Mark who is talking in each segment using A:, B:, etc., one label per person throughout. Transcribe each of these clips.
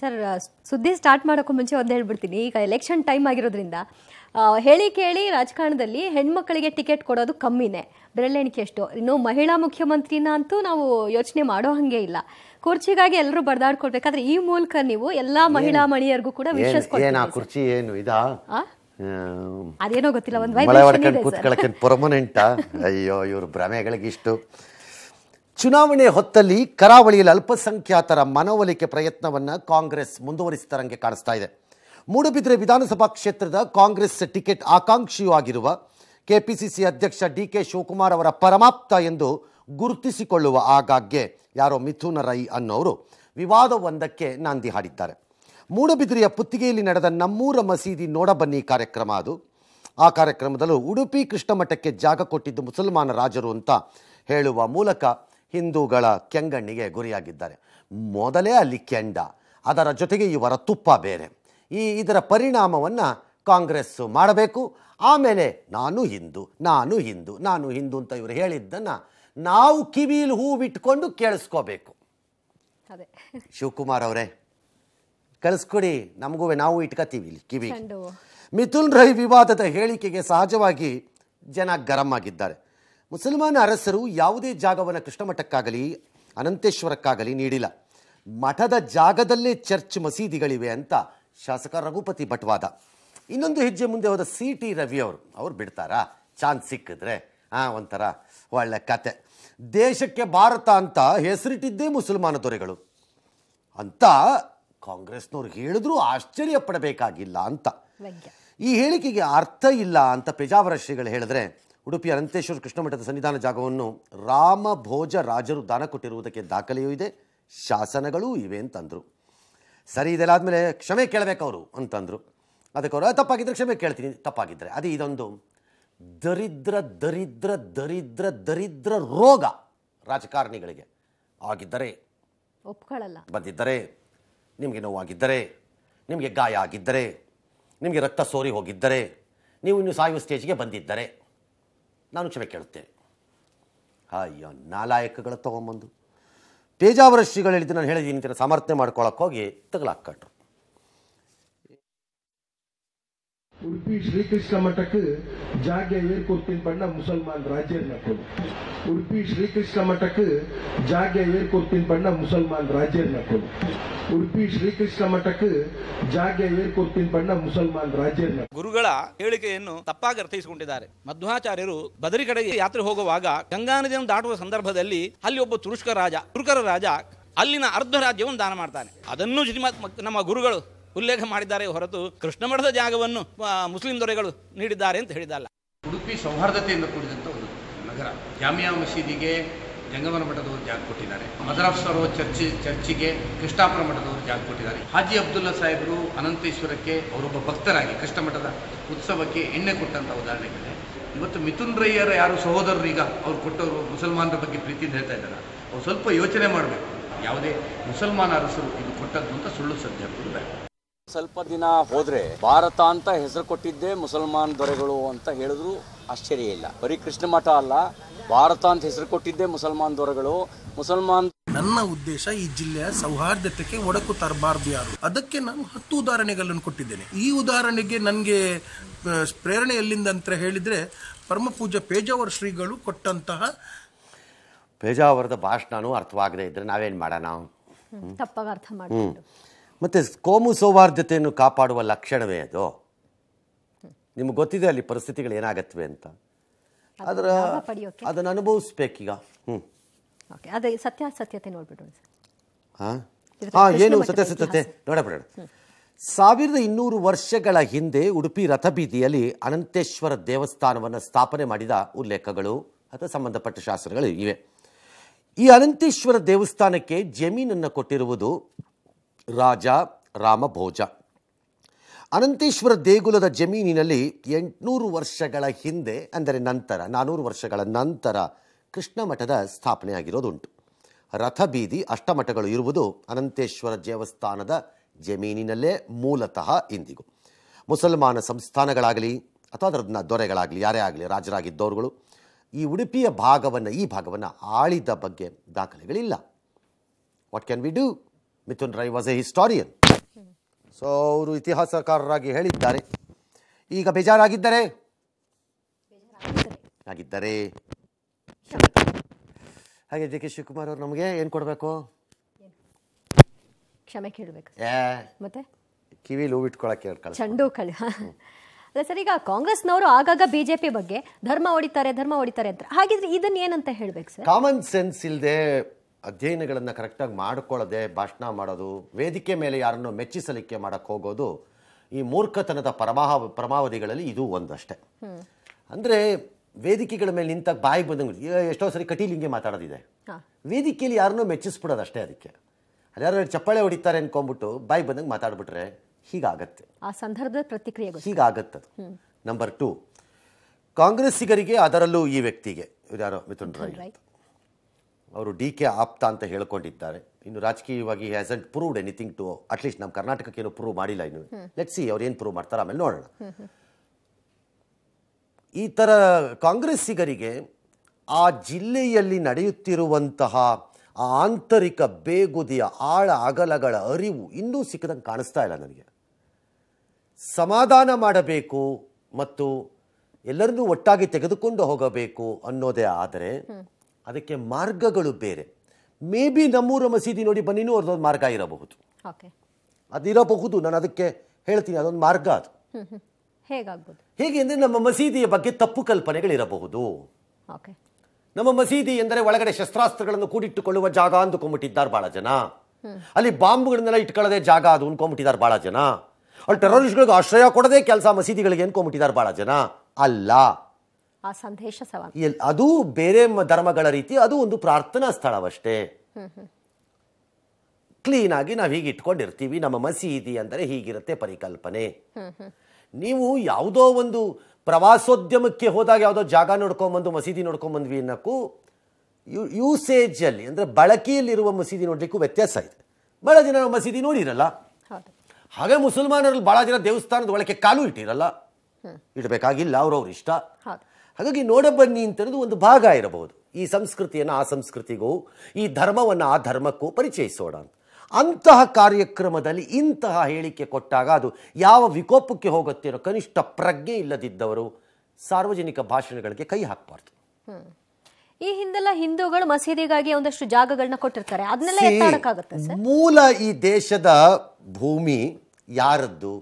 A: sir ಸುದ್ದಿ start ಮಾಡೋಕ್ಕೂ ಮುಂಚೆ ಒಂದು ಹೇಳ್ಬಿಡ್ತೀನಿ ಈಗ ಎಲೆಕ್ಷನ್ ಟೈಮ್ ಆಗಿರೋದ್ರಿಂದ ಹೇಳಿ ಕೇಳಿ ರಾಜಕಾರಣದಲ್ಲಿ ಹೆಣ್ಮಕ್ಳಿಗೆ ಟಿಕೆಟ್ ಕೊಡೋದು ಕಮ್ಮಿನೇ ಬೆರಳೆಣಿಕೆ ಎಷ್ಟು ಇನ್ನು ಮಹಿಳಾ ಮುಖ್ಯಮಂತ್ರಿನ ಅಂತೂ ನಾವು ಯೋಚನೆ ಮಾಡೋ ಹಾಗೆ ಇಲ್ಲ ಕುರ್ಚಿಗಾಗಿ ಎಲ್ಲರೂ ಬರ್ದಾಡ್ಕೊಡ್ಬೇಕಾದ್ರೆ ಈ ಮೂಲಕ ನೀವು ಎಲ್ಲಾ ಮಹಿಳಾ ಮಣಿಯರಿಗೂ ಕೂಡ ಕುರ್ಚಿ ಏನು ಅದೇನೋ ಗೊತ್ತಿಲ್ಲ ಒಂದು
B: ಅಯ್ಯೋ ಇವ್ರ ಭ್ರಮೆಗಳಿಗೆ ಇಷ್ಟು ಚುನಾವಣೆ ಹೊತ್ತಲ್ಲಿ ಕರಾವಳಿಯಲ್ಲಿ ಅಲ್ಪಸಂಖ್ಯಾತರ ಮನವೊಲಿಕೆ ಪ್ರಯತ್ನವನ್ನು ಕಾಂಗ್ರೆಸ್ ಮುಂದುವರಿಸಿದರಂಗೆ ಕಾಣಿಸ್ತಾ ಇದೆ ಮೂಡುಬಿದ್ರೆ ವಿಧಾನಸಭಾ ಕ್ಷೇತ್ರದ ಕಾಂಗ್ರೆಸ್ ಟಿಕೆಟ್ ಆಕಾಂಕ್ಷಿಯೂ ಆಗಿರುವ ಕೆಪಿಸಿಸಿ ಅಧ್ಯಕ್ಷ ಡಿ ಕೆ ಶಿವಕುಮಾರ್ ಅವರ ಪರಮಾಪ್ತ ಎಂದು ಗುರುತಿಸಿಕೊಳ್ಳುವ ಆಗಾಗ್ಗೆ ಯಾರೋ ಮಿಥುನ ರೈ ಅನ್ನೋರು ವಿವಾದವೊಂದಕ್ಕೆ ನಾಂದಿ ಹಾಡಿದ್ದಾರೆ ಮೂಡುಬಿದಿರೆಯ ಪುತ್ತಿಗೆಯಲ್ಲಿ ನಡೆದ ನಮ್ಮೂರ ಮಸೀದಿ ನೋಡಬನ್ನಿ ಕಾರ್ಯಕ್ರಮ ಅದು ಆ ಕಾರ್ಯಕ್ರಮದಲ್ಲೂ ಉಡುಪಿ ಕೃಷ್ಣಮಠಕ್ಕೆ ಜಾಗ ಕೊಟ್ಟಿದ್ದು ಮುಸಲ್ಮಾನ ರಾಜರು ಅಂತ ಹೇಳುವ ಮೂಲಕ ಹಿಂದೂಗಳ ಕೆಂಗಣ್ಣಿಗೆ ಗುರಿಯಾಗಿದ್ದಾರೆ ಮೊದಲೇ ಅಲ್ಲಿ ಕೆಂಡ ಅದರ ಜೊತೆಗೆ ಇವರ ತುಪ್ಪ ಬೇರೆ ಈ ಇದರ ಪರಿಣಾಮವನ್ನು ಕಾಂಗ್ರೆಸ್ಸು ಮಾಡಬೇಕು ಆಮೇಲೆ ನಾನು ಹಿಂದೂ ನಾನು ಹಿಂದೂ ನಾನು ಹಿಂದೂ ಅಂತ ಇವರು ಹೇಳಿದ್ದನ್ನು ನಾವು ಕಿವಿಲಿ ಹೂ ಬಿಟ್ಕೊಂಡು ಕೇಳಿಸ್ಕೋಬೇಕು ಅದೇ ಶಿವಕುಮಾರ್ ಅವರೇ ಕಳಿಸ್ಕೊಡಿ ನಮಗೂ ನಾವು ಇಟ್ಕೋತೀವಿ ಇಲ್ಲಿ ಕಿವಿ ಮಿಥುನ್ ರೈ ವಿವಾದದ ಹೇಳಿಕೆಗೆ ಸಹಜವಾಗಿ ಜನ ಗರಂ ಆಗಿದ್ದಾರೆ ಮುಸಲ್ಮಾನ ಅರಸರು ಯಾವುದೇ ಜಾಗವನ್ನು ಮಠಕ್ಕಾಗಲಿ ಅನಂತೇಶ್ವರಕ್ಕಾಗಲಿ ನೀಡಿಲ್ಲ ಮಠದ ಜಾಗದಲ್ಲೇ ಚರ್ಚ್ ಮಸೀದಿಗಳಿವೆ ಅಂತ ಶಾಸಕ ರಘುಪತಿ ಭಟ್ವಾದ ಇನ್ನೊಂದು ಹೆಜ್ಜೆ ಮುಂದೆ ಹೋದ ಸಿ ಟಿ ಅವರು ಅವ್ರು ಬಿಡ್ತಾರಾ ಚಾನ್ಸ್ ಸಿಕ್ಕಿದ್ರೆ ಹಾಂ ಒಂಥರ ಒಳ್ಳೆ ಕತೆ ದೇಶಕ್ಕೆ ಭಾರತ ಅಂತ ಹೆಸರಿಟ್ಟಿದ್ದೇ ಮುಸಲ್ಮಾನ ದೊರೆಗಳು ಅಂತ ಕಾಂಗ್ರೆಸ್ನವ್ರು ಹೇಳಿದ್ರು ಆಶ್ಚರ್ಯ ಪಡಬೇಕಾಗಿಲ್ಲ ಅಂತ ಈ ಹೇಳಿಕೆಗೆ ಅರ್ಥ ಇಲ್ಲ ಅಂತ ಪೇಜಾವರ ಶ್ರೀಗಳು ಹೇಳಿದ್ರೆ ಉಡುಪಿಯ ಅನಂತೇಶ್ವರ ಕೃಷ್ಣ ಮಠದ ಸನ್ನಿಧಾನ ಜಾಗವನ್ನು ರಾಮ ಭೋಜ ರಾಜರು ದಾನ ಕೊಟ್ಟಿರುವುದಕ್ಕೆ ದಾಖಲೆಯೂ ಇದೆ ಶಾಸನಗಳೂ ಇವೆ ಅಂತಂದರು ಸರಿ ಇದೆಲ್ಲ ಆದಮೇಲೆ ಕ್ಷಮೆ ಕೇಳಬೇಕು ಅವರು ಅಂತಂದರು ಅದಕ್ಕೆ ಅವರು ತಪ್ಪಾಗಿದ್ದರೆ ಕ್ಷಮೆ ಕೇಳ್ತೀನಿ ತಪ್ಪಾಗಿದ್ದರೆ ಅದೇ ಇದೊಂದು ದರಿದ್ರ ದರಿದ್ರ ದರಿದ್ರ ದರಿದ್ರ ರೋಗ ರಾಜಕಾರಣಿಗಳಿಗೆ ಆಗಿದ್ದರೆ ಒಪ್ಕೊಳ್ಳಲ್ಲ ಬಂದಿದ್ದರೆ ನಿಮಗೆ ನೋವಾಗಿದ್ದರೆ ನಿಮಗೆ ಗಾಯ ಆಗಿದ್ದರೆ ನಿಮಗೆ ರಕ್ತ ಸೋರಿ ಹೋಗಿದ್ದರೆ ನೀವು ಇನ್ನು ಸಾಯುವ ಸ್ಟೇಜ್ಗೆ ಬಂದಿದ್ದರೆ ನಾನು ಕ್ಷಮೆ ಕೇಳುತ್ತೇನೆ ಅಯ್ಯೋ ನಾಲಾಯಕಗಳು ತಗೊಂಬಂದು ಪೇಜಾವರ ಶ್ರೀಗಳು ಹೇಳಿದ್ದು ನಾನು ಹೇಳಿದ್ದೀನಿ ಸಮರ್ಥನೆ ಸಮರ್ಥನೆ ಹೋಗಿ ತಗಲಾಕ್ಕೊಂಡ್ರು ಉಡುಪಿ ಶ್ರೀಕೃಷ್ಣ ಮಠಕ್ಕೆ ಜಾಗ ಏರ್ಕೊಡ್ತೀನಿ ಬಣ್ಣ ಮುಸಲ್ಮಾನ್ ರಾಜ್ಯನ ಕೊಡು ಉಡುಪಿ ಶ್ರೀಕೃಷ್ಣ ಮಠಕ್ಕೆ ಜಾಗ ಏರ್ಕೊಡ್ತೀನಿ ಬಣ್ಣ ಮುಸಲ್ಮಾನ್ ರಾಜ್ಯನ ಕೊಡು ಉಡುಪಿ ಶ್ರೀಕೃಷ್ಣ ಮಠಕ್ಕೆ ಜಾಗ ಏರ್ಕೊಡ್ತೀನಿ ಬಣ್ಣ ಮುಸಲ್ಮಾನ್ ರಾಜ್ಯನ ಗುರುಗಳ ಹೇಳಿಕೆಯನ್ನು ತಪ್ಪಾಗಿ ಅರ್ಥೈಸಿಕೊಂಡಿದ್ದಾರೆ ಮಧ್ವಾಚಾರ್ಯರು ಬದರಿ ಕಡೆಗೆ ಯಾತ್ರೆ ಹೋಗುವಾಗ ಗಂಗಾ ನದಿಯನ್ನು ದಾಟುವ ಸಂದರ್ಭದಲ್ಲಿ ಅಲ್ಲಿ ಒಬ್ಬ ತುರುಷ್ಕ ರಾಜ ತುರುಕರ ರಾಜ ಅಲ್ಲಿನ ಅರ್ಧ ರಾಜ್ಯವನ್ನು ದಾನ ಮಾಡ್ತಾನೆ ಅದನ್ನು ನಮ್ಮ ಗುರುಗಳು ಉಲ್ಲೇಖ ಮಾಡಿದ್ದಾರೆ ಹೊರತು ಕೃಷ್ಣ ಮಠದ ಜಾಗವನ್ನು ಮುಸ್ಲಿಂ ದೊರೆಗಳು ನೀಡಿದ್ದಾರೆ ಅಂತ ಹೇಳಿದಲ್ಲ ಉಡುಪಿ ಸೌಹಾರ್ದತೆಯಿಂದ ಕೂಡಿದಂಥ ಒಂದು ನಗರ ಜಾಮಿಯಾ ಮಸೀದಿಗೆ ಜಂಗಮನ ಮಠದವರು ಜಾಗ ಕೊಟ್ಟಿದ್ದಾರೆ ಸರ್ವ ಚರ್ಚ್ ಚರ್ಚಿಗೆ ಕೃಷ್ಣಾಪುರ ಮಠದವರು ಜಾಗ ಕೊಟ್ಟಿದ್ದಾರೆ ಹಾಜಿ ಅಬ್ದುಲ್ಲಾ ಸಾಹೇಬರು ಅನಂತೇಶ್ವರಕ್ಕೆ ಅವರೊಬ್ಬ ಭಕ್ತರಾಗಿ ಕೃಷ್ಣ ಮಠದ ಉತ್ಸವಕ್ಕೆ ಎಣ್ಣೆ ಕೊಟ್ಟಂಥ ಉದಾಹರಣೆಗಳಿದೆ ಇವತ್ತು ಮಿಥುನ್ ರೈಯರ ಯಾರು ಸಹೋದರರು ಈಗ ಅವ್ರು ಕೊಟ್ಟವರು ಮುಸಲ್ಮಾನರ ಬಗ್ಗೆ ಪ್ರೀತಿಯಿಂದ ಹೇಳ್ತಾ ಇದ್ದಾರೆ ಅವ್ರು ಸ್ವಲ್ಪ ಯೋಚನೆ ಮಾಡಬೇಕು ಯಾವುದೇ ಮುಸಲ್ಮಾನ ಅರಸರು ಇದು ಕೊಟ್ಟದ್ದು ಅಂತ ಸುಳ್ಳು ಸದ್ಯ ಸ್ವಲ್ಪ ದಿನ ಹೋದ್ರೆ ಭಾರತ ಅಂತ ಹೆಸರು ಕೊಟ್ಟಿದ್ದೆ ಮುಸಲ್ಮಾನ್ ದೊರೆಗಳು ಅಂತ ಹೇಳಿದ್ರು ಆಶ್ಚರ್ಯ ಇಲ್ಲ ಬರೀ ಕೃಷ್ಣ ಮಠ ಅಲ್ಲ ಭಾರತ ಅಂತ ಹೆಸರು ಕೊಟ್ಟಿದ್ದೆ ಮುಸಲ್ಮಾನ್ ದೊರೆಗಳು ಮುಸಲ್ಮಾನ್ ನನ್ನ ಉದ್ದೇಶ ಈ ಜಿಲ್ಲೆಯ ಸೌಹಾರ್ದತೆಗೆ ಒಡಕು ತರಬಾರ್ದು ಯಾರು ಅದಕ್ಕೆ ನಾನು ಹತ್ತು ಉದಾಹರಣೆಗಳನ್ನು ಕೊಟ್ಟಿದ್ದೇನೆ ಈ ಉದಾಹರಣೆಗೆ ನನಗೆ ಪ್ರೇರಣೆ ಎಲ್ಲಿಂದ ಅಂತ ಹೇಳಿದ್ರೆ ಪರಮ ಪೇಜಾವರ್ ಪೇಜಾವರ ಶ್ರೀಗಳು ಕೊಟ್ಟಂತಹ ಪೇಜಾವರದ ಭಾಷಣನೂ ಅರ್ಥವಾಗದೇ ಇದ್ರೆ ನಾವೇನ್ ಮಾಡೋಣ
A: ತಪ್ಪಾಗಿ ಅರ್ಥ ಮಾಡಿ
B: ಮತ್ತೆ ಕೋಮು ಸೌಹಾರ್ದತೆಯನ್ನು ಕಾಪಾಡುವ ಲಕ್ಷಣವೇ ಅದು ನಿಮ್ಗೆ ಗೊತ್ತಿದೆ ಅಲ್ಲಿ ಪರಿಸ್ಥಿತಿಗಳು ಏನಾಗತ್ವೆ ಅಂತ ಅದರ ಅದನ್ನು ಅನುಭವಿಸ್ಬೇಕೀಗ
A: ಅದೇ ಸತ್ಯಾಸತ್ಯತೆ
B: ಏನು ಸತ್ಯಾಸತ್ಯತೆ ನೋಡಬೇಡ ಸಾವಿರದ ಇನ್ನೂರು ವರ್ಷಗಳ ಹಿಂದೆ ಉಡುಪಿ ರಥಬೀದಿಯಲ್ಲಿ ಅನಂತೇಶ್ವರ ದೇವಸ್ಥಾನವನ್ನು ಸ್ಥಾಪನೆ ಮಾಡಿದ ಉಲ್ಲೇಖಗಳು ಅಥವಾ ಸಂಬಂಧಪಟ್ಟ ಶಾಸ್ತ್ರಗಳು ಇವೆ ಈ ಅನಂತೇಶ್ವರ ದೇವಸ್ಥಾನಕ್ಕೆ ಜಮೀನನ್ನು ಕೊಟ್ಟಿರುವುದು ರಾಜ ರಾಮಭೋಜ ಅನಂತೇಶ್ವರ ದೇಗುಲದ ಜಮೀನಿನಲ್ಲಿ ಎಂಟುನೂರು ವರ್ಷಗಳ ಹಿಂದೆ ಅಂದರೆ ನಂತರ ನಾನ್ನೂರು ವರ್ಷಗಳ ನಂತರ ಕೃಷ್ಣ ಮಠದ ಸ್ಥಾಪನೆಯಾಗಿರೋದುಂಟು ರಥಬೀದಿ ಅಷ್ಟಮಠಗಳು ಇರುವುದು ಅನಂತೇಶ್ವರ ದೇವಸ್ಥಾನದ ಜಮೀನಿನಲ್ಲೇ ಮೂಲತಃ ಇಂದಿಗೂ ಮುಸಲ್ಮಾನ ಸಂಸ್ಥಾನಗಳಾಗಲಿ ಅಥವಾ ಅದರದನ್ನ ದೊರೆಗಳಾಗಲಿ ಯಾರೇ ಆಗಲಿ ರಾಜರಾಗಿದ್ದವರುಗಳು ಈ ಉಡುಪಿಯ ಭಾಗವನ್ನು ಈ ಭಾಗವನ್ನು ಆಳಿದ ಬಗ್ಗೆ ದಾಖಲೆಗಳಿಲ್ಲ what can we do Mithun Rai was a historian so ಅವರು ಇತಿಹಾಸಕಾರರಾಗಿ ಹೇಳಿದ್ದಾರೆ ಈಗ ಬೇಜಾರಾಗಿದ್ದರೆ ಆಗಿದ್ದರೆ ಹಾಗೆ ಜೆ ಕೆ ಶಿವಕುಮಾರ್ ಅವರು ನಮಗೆ ಏನು ಕೊಡಬೇಕು
A: ಕ್ಷಮೆ ಕೇಳಬೇಕು ಮತ್ತೆ
B: ಕಿವಿಲಿ ಹೂವಿಟ್ಕೊಳಕ್ಕೆ
A: ಚಂಡು ಕಳಿ ಅಲ್ಲ ಸರ್ ಈಗ ಕಾಂಗ್ರೆಸ್ನವರು ಆಗಾಗ ಬಿ ಜೆ ಪಿ ಬಗ್ಗೆ ಧರ್ಮ ಹೊಡಿತಾರೆ ಧರ್ಮ ಹೊಡಿತಾರೆ ಅಂತ ಹಾಗಿದ್ರೆ ಇದನ್ನ ಏನಂತ ಹೇಳ್ಬೇಕು ಸರ್ ಕಾಮನ್
B: ಸೆನ್ಸ್ ಇಲ್ಲದೆ ಅಧ್ಯಯನಗಳನ್ನು ಕರೆಕ್ಟಾಗಿ ಮಾಡಿಕೊಳ್ಳದೆ ಭಾಷಣ ಮಾಡೋದು ವೇದಿಕೆ ಮೇಲೆ ಯಾರನ್ನು ಮೆಚ್ಚಿಸಲಿಕ್ಕೆ ಮಾಡಕ್ಕೆ ಹೋಗೋದು ಈ ಮೂರ್ಖತನದ ಪರಮಾಹ ಪರಮಾವಧಿಗಳಲ್ಲಿ ಇದು ಒಂದಷ್ಟೇ ಅಂದರೆ ವೇದಿಕೆಗಳ ಮೇಲೆ ನಿಂತಾಗ ಬಾಯಿ ಬಂದಂಗೆ ಎಷ್ಟೋ ಸರಿ ಕಟೀಲಿಂಗೆ ಮಾತಾಡೋದಿದೆ ವೇದಿಕೆಯಲ್ಲಿ ಯಾರನ್ನೂ ಅಷ್ಟೇ ಅದಕ್ಕೆ ಅದ್ಯಾರು ಚಪ್ಪಾಳೆ ಹೊಡಿತಾರೆ ಅನ್ಕೊಂಡ್ಬಿಟ್ಟು ಬಾಯಿ ಬಂದಂಗೆ ಮಾತಾಡ್ಬಿಟ್ರೆ ಹೀಗಾಗತ್ತೆ
A: ಆ ಸಂದರ್ಭದ ಪ್ರತಿಕ್ರಿಯೆ
B: ಹೀಗಾಗತ್ತದು ನಂಬರ್ ಟು ಕಾಂಗ್ರೆಸ್ಸಿಗರಿಗೆ ಅದರಲ್ಲೂ ಈ ವ್ಯಕ್ತಿಗೆ ಯಾರೋ ಮಿಥುನ್ ರಾಯ್ ಅವರು ಡಿ ಕೆ ಆಪ್ತ ಅಂತ ಹೇಳ್ಕೊಂಡಿದ್ದಾರೆ ಇನ್ನು ರಾಜಕೀಯವಾಗಿ ಹ್ಯಾಸ್ ಅಂಟ್ ಪ್ರೂವ್ಡ್ ಎನಿಥಿಂಗ್ ಟು ಅಟ್ಲೀಸ್ಟ್ ನಮ್ಮ ಕರ್ನಾಟಕಕ್ಕೆ ಏನು ಪ್ರೂವ್ ಮಾಡಿಲ್ಲ ಇನ್ನು ಲೆಟ್ ಸಿ ಅವ್ರು ಏನು ಪ್ರೂವ್ ಮಾಡ್ತಾರೆ ಆಮೇಲೆ ನೋಡೋಣ ಈ ಥರ ಕಾಂಗ್ರೆಸ್ಸಿಗರಿಗೆ ಆ ಜಿಲ್ಲೆಯಲ್ಲಿ ನಡೆಯುತ್ತಿರುವಂತಹ ಆ ಆಂತರಿಕ ಬೇಗುದಿಯ ಆಳ ಅಗಲಗಳ ಅರಿವು ಇನ್ನೂ ಸಿಕ್ಕದಂಗೆ ಕಾಣಿಸ್ತಾ ಇಲ್ಲ ನನಗೆ ಸಮಾಧಾನ ಮಾಡಬೇಕು ಮತ್ತು ಎಲ್ಲರನ್ನೂ ಒಟ್ಟಾಗಿ ತೆಗೆದುಕೊಂಡು ಹೋಗಬೇಕು ಅನ್ನೋದೇ ಆದರೆ ಅದಕ್ಕೆ ಮಾರ್ಗಗಳು ಬೇರೆ ಮೇ ಬಿ ನಮ್ಮೂರ ಮಸೀದಿ ನೋಡಿ ಬನ್ನಿನೂ ಒಂದು ಮಾರ್ಗ ಇರಬಹುದು ಅದಿರಬಹುದು ನಾನು ಅದಕ್ಕೆ ಹೇಳ್ತೀನಿ ಅದೊಂದು ಮಾರ್ಗ ಅದು ಹೇಗಾಗ್ಬೋದು ಹೇಗೆ ಅಂದರೆ ನಮ್ಮ ಮಸೀದಿಯ ಬಗ್ಗೆ ತಪ್ಪು ಕಲ್ಪನೆಗಳಿರಬಹುದು ನಮ್ಮ ಮಸೀದಿ ಎಂದರೆ ಒಳಗಡೆ ಶಸ್ತ್ರಾಸ್ತ್ರಗಳನ್ನು ಕೂಡಿಟ್ಟುಕೊಳ್ಳುವ ಜಾಗ ಅಂದುಕೊಂಡ್ಬಿಟ್ಟಿದ್ದಾರೆ ಬಹಳ ಜನ ಅಲ್ಲಿ ಬಾಂಬ್ಗಳನ್ನೆಲ್ಲ ಇಟ್ಕೊಳ್ಳದೆ ಜಾಗ ಅದು ಅಂದ್ಕೊಂಡ್ಬಿಟ್ಟಿದ್ದಾರೆ ಬಹಳ ಜನ ಅಲ್ಲಿ ಟೆರರಿಸ್ಟ್ಗಳಿಗೆ ಆಶ್ರಯ ಕೊಡದೇ ಕೆಲಸ ಮಸೀದಿಗಳಿಗೆ ಅಂದ್ಕೊಂಡ್ಬಿಟ್ಟಿದ್ದಾರೆ ಬಹಳ ಜನ ಅಲ್ಲ ಆ ಸಂದೇಶ ಅದು ಬೇರೆ ಧರ್ಮಗಳ ರೀತಿ ಅದು ಒಂದು ಪ್ರಾರ್ಥನಾ ಸ್ಥಳವಷ್ಟೇ ಕ್ಲೀನ್ ಆಗಿ ನಾವು ಹೀಗೆ ಇಟ್ಕೊಂಡಿರ್ತೀವಿ ನಮ್ಮ ಮಸೀದಿ ಅಂದರೆ ಹೀಗಿರುತ್ತೆ ಪರಿಕಲ್ಪನೆ ನೀವು ಯಾವುದೋ ಒಂದು ಪ್ರವಾಸೋದ್ಯಮಕ್ಕೆ ಹೋದಾಗ ಯಾವುದೋ ಜಾಗ ನೋಡ್ಕೊಂಬಂದು ಮಸೀದಿ ನೋಡ್ಕೊಂಬಂದ್ವಿ ಅನ್ನೋಕ್ಕೂ ಯು ಯೂಸೇಜಲ್ಲಿ ಅಂದರೆ ಬಳಕೆಯಲ್ಲಿರುವ ಮಸೀದಿ ನೋಡಲಿಕ್ಕೂ ವ್ಯತ್ಯಾಸ ಇದೆ ಬಹಳ ಜನ ಮಸೀದಿ ನೋಡಿರಲ್ಲ ಹಾಗೆ ಮುಸಲ್ಮಾನರಲ್ಲಿ ಬಹಳ ಜನ ದೇವಸ್ಥಾನದ ಒಳಕ್ಕೆ ಕಾಲು ಇಟ್ಟಿರಲ್ಲ ಇಡಬೇಕಾಗಿಲ್ಲ ಅವ್ರವ್ರ ಇಷ್ಟ ಹಾಗಾಗಿ ಬನ್ನಿ ಅಂತನ್ನೋದು ಒಂದು ಭಾಗ ಇರಬಹುದು ಈ ಸಂಸ್ಕೃತಿಯನ್ನು ಆ ಸಂಸ್ಕೃತಿಗೂ ಈ ಧರ್ಮವನ್ನು ಆ ಧರ್ಮಕ್ಕೂ ಪರಿಚಯಿಸೋಣ ಅಂತ ಅಂತಹ ಕಾರ್ಯಕ್ರಮದಲ್ಲಿ ಇಂತಹ ಹೇಳಿಕೆ ಕೊಟ್ಟಾಗ ಅದು ಯಾವ ವಿಕೋಪಕ್ಕೆ ಹೋಗುತ್ತಿರೋ ಕನಿಷ್ಠ ಪ್ರಜ್ಞೆ ಇಲ್ಲದಿದ್ದವರು ಸಾರ್ವಜನಿಕ ಭಾಷಣಗಳಿಗೆ ಕೈ ಹಾಕಬಾರ್ದು
A: ಈ ಹಿಂದೆಲ್ಲ ಹಿಂದೂಗಳು ಮಸೀದಿಗಾಗಿ ಒಂದಷ್ಟು ಜಾಗಗಳನ್ನ ಕೊಟ್ಟಿರ್ತಾರೆ ಅದನ್ನೆಲ್ಲ
B: ಮೂಲ ಈ ದೇಶದ ಭೂಮಿ ಯಾರದ್ದು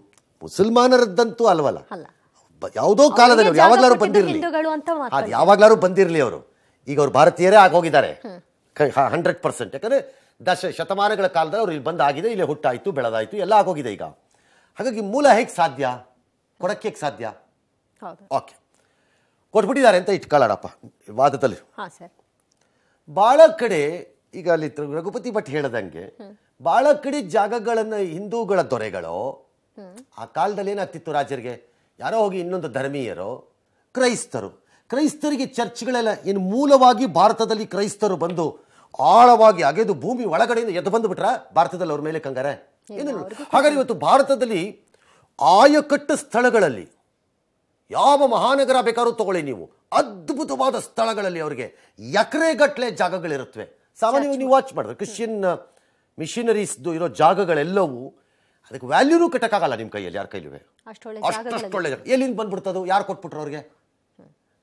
B: ಮುಸಲ್ಮಾನರದ್ದಂತೂ ಅಲ್ವಲ್ಲ ಅಲ್ಲ ಯಾವುದೋ ಕಾಲದಲ್ಲಿ ಅವ್ರು ಯಾವಾಗ್ಲಾರು ಬಂದಿರಲಿ ಅದು ಯಾವಾಗ್ಲಾರು ಬಂದಿರಲಿ ಅವರು ಈಗ ಅವರು ಭಾರತೀಯರೇ ಆಗೋಗಿದ್ದಾರೆ ಹಂಡ್ರೆಡ್ ಪರ್ಸೆಂಟ್ ಯಾಕಂದ್ರೆ ದಶ ಶತಮಾನಗಳ ಕಾಲದಲ್ಲಿ ಅವ್ರು ಇಲ್ಲಿ ಬಂದಾಗಿದೆ ಇಲ್ಲಿ ಹುಟ್ಟಾಯಿತು ಬೆಳೆದಾಯ್ತು ಎಲ್ಲ ಆಗೋಗಿದೆ ಈಗ ಹಾಗಾಗಿ ಮೂಲ ಹೇಗೆ ಸಾಧ್ಯ ಕೊಡಕ್ಕೆ ಸಾಧ್ಯ ಓಕೆ ಕೊಟ್ಬಿಟ್ಟಿದ್ದಾರೆ ಅಂತ ಇಟ್ಕೊಳ್ಳೋಣಪ್ಪ ವಾದದಲ್ಲಿ ಭಾಳ ಕಡೆ ಈಗ ಅಲ್ಲಿ ರಘುಪತಿ ಭಟ್ ಹೇಳದಂಗೆ ಭಾಳ ಕಡೆ ಜಾಗಗಳನ್ನು ಹಿಂದೂಗಳ ದೊರೆಗಳು ಆ ಕಾಲದಲ್ಲಿ ಏನಾಗ್ತಿತ್ತು ರಾಜರಿಗೆ ಯಾರೋ ಹೋಗಿ ಇನ್ನೊಂದು ಧರ್ಮೀಯರು ಕ್ರೈಸ್ತರು ಕ್ರೈಸ್ತರಿಗೆ ಚರ್ಚ್ಗಳೆಲ್ಲ ಏನು ಮೂಲವಾಗಿ ಭಾರತದಲ್ಲಿ ಕ್ರೈಸ್ತರು ಬಂದು ಆಳವಾಗಿ ಅಗೆದು ಭೂಮಿ ಒಳಗಡೆಯಿಂದ ಎದ್ದು ಬಂದುಬಿಟ್ರ ಭಾರತದಲ್ಲಿ ಅವ್ರ ಮೇಲೆ ಕಂಗಾರೆ ಏನಿಲ್ಲ ಹಾಗಾದ್ರೆ ಇವತ್ತು ಭಾರತದಲ್ಲಿ ಆಯಕಟ್ಟು ಸ್ಥಳಗಳಲ್ಲಿ ಯಾವ ಮಹಾನಗರ ಬೇಕಾದ್ರೂ ತಗೊಳ್ಳಿ ನೀವು ಅದ್ಭುತವಾದ ಸ್ಥಳಗಳಲ್ಲಿ ಅವರಿಗೆ ಎಕರೆಗಟ್ಟಲೆ ಜಾಗಗಳಿರುತ್ತವೆ ಸಾಮಾನ್ಯವಾಗಿ ನೀವು ವಾಚ್ ಮಾಡಿದ್ರೆ ಕ್ರಿಶ್ಚಿಯನ್ ಮಿಷಿನರೀಸ್ದು ಇರೋ ಜಾಗಗಳೆಲ್ಲವೂ ಅದಕ್ಕೆ ವ್ಯಾಲ್ಯೂನು ಕಟ್ಟಕ್ಕಾಗಲ್ಲ ನಿಮ್ಮ ಕೈಯಲ್ಲಿ ಯಾರ ಕೈಲೂ ಅಷ್ಟೊಳ್ಳೆ ಎಲ್ಲಿಂದ ಅದು ಯಾರು ಕೊಟ್ಬಿಟ್ರು ಅವ್ರಿಗೆ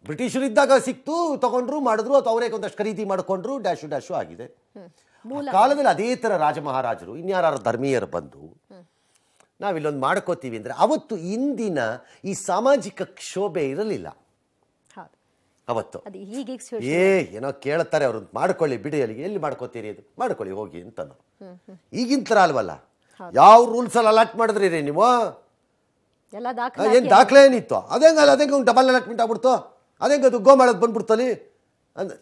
B: ಬ್ರಿಟಿಷರು ಇದ್ದಾಗ ಸಿಕ್ತು ತಗೊಂಡ್ರು ಮಾಡಿದ್ರು ಅಥವಾ ಅವರೇ ಒಂದಷ್ಟು ಖರೀದಿ ಮಾಡಿಕೊಂಡ್ರು ಡ್ಯಾಶು ಡ್ಯಾಶು ಆಗಿದೆ ಕಾಲದಲ್ಲಿ ಅದೇ ಥರ ಮಹಾರಾಜರು ಇನ್ಯಾರು ಧರ್ಮೀಯರು ಬಂದು ನಾವಿಲ್ಲೊಂದು ಮಾಡ್ಕೋತೀವಿ ಅಂದರೆ ಅವತ್ತು ಇಂದಿನ ಈ ಸಾಮಾಜಿಕ ಕ್ಷೋಭೆ ಇರಲಿಲ್ಲ ಅವತ್ತು ಏ ಏನೋ ಕೇಳ್ತಾರೆ ಅವ್ರನ್ನ ಮಾಡ್ಕೊಳ್ಳಿ ಬಿಡಿ ಅಲ್ಲಿಗೆ ಎಲ್ಲಿ ಮಾಡ್ಕೋತೀರಿ ಅದು ಮಾಡ್ಕೊಳ್ಳಿ ಹೋಗಿ ಅಂತ ಈಗಿನ ಥರ ಅಲ್ವಲ್ಲ ಯಾವ ಅಲ್ಲಿ ಅಲಾಟ್ ಮಾಡಿದ್ರಿ ರೀ ನೀವು ಏನು ದಾಖಲೆ ಏನಿತ್ತು ಅದೇಂಗ ಅದೇ ಡಬಲ್ ಅಲಾಟ್ಮೆಂಟ್ ಆಗ್ಬಿಡ್ತು ಅದೇಂಗ ಅದು ಗೋ ಮಾಡೋದು ಬಂದ್ಬಿಡ್ತಲ್ಲಿ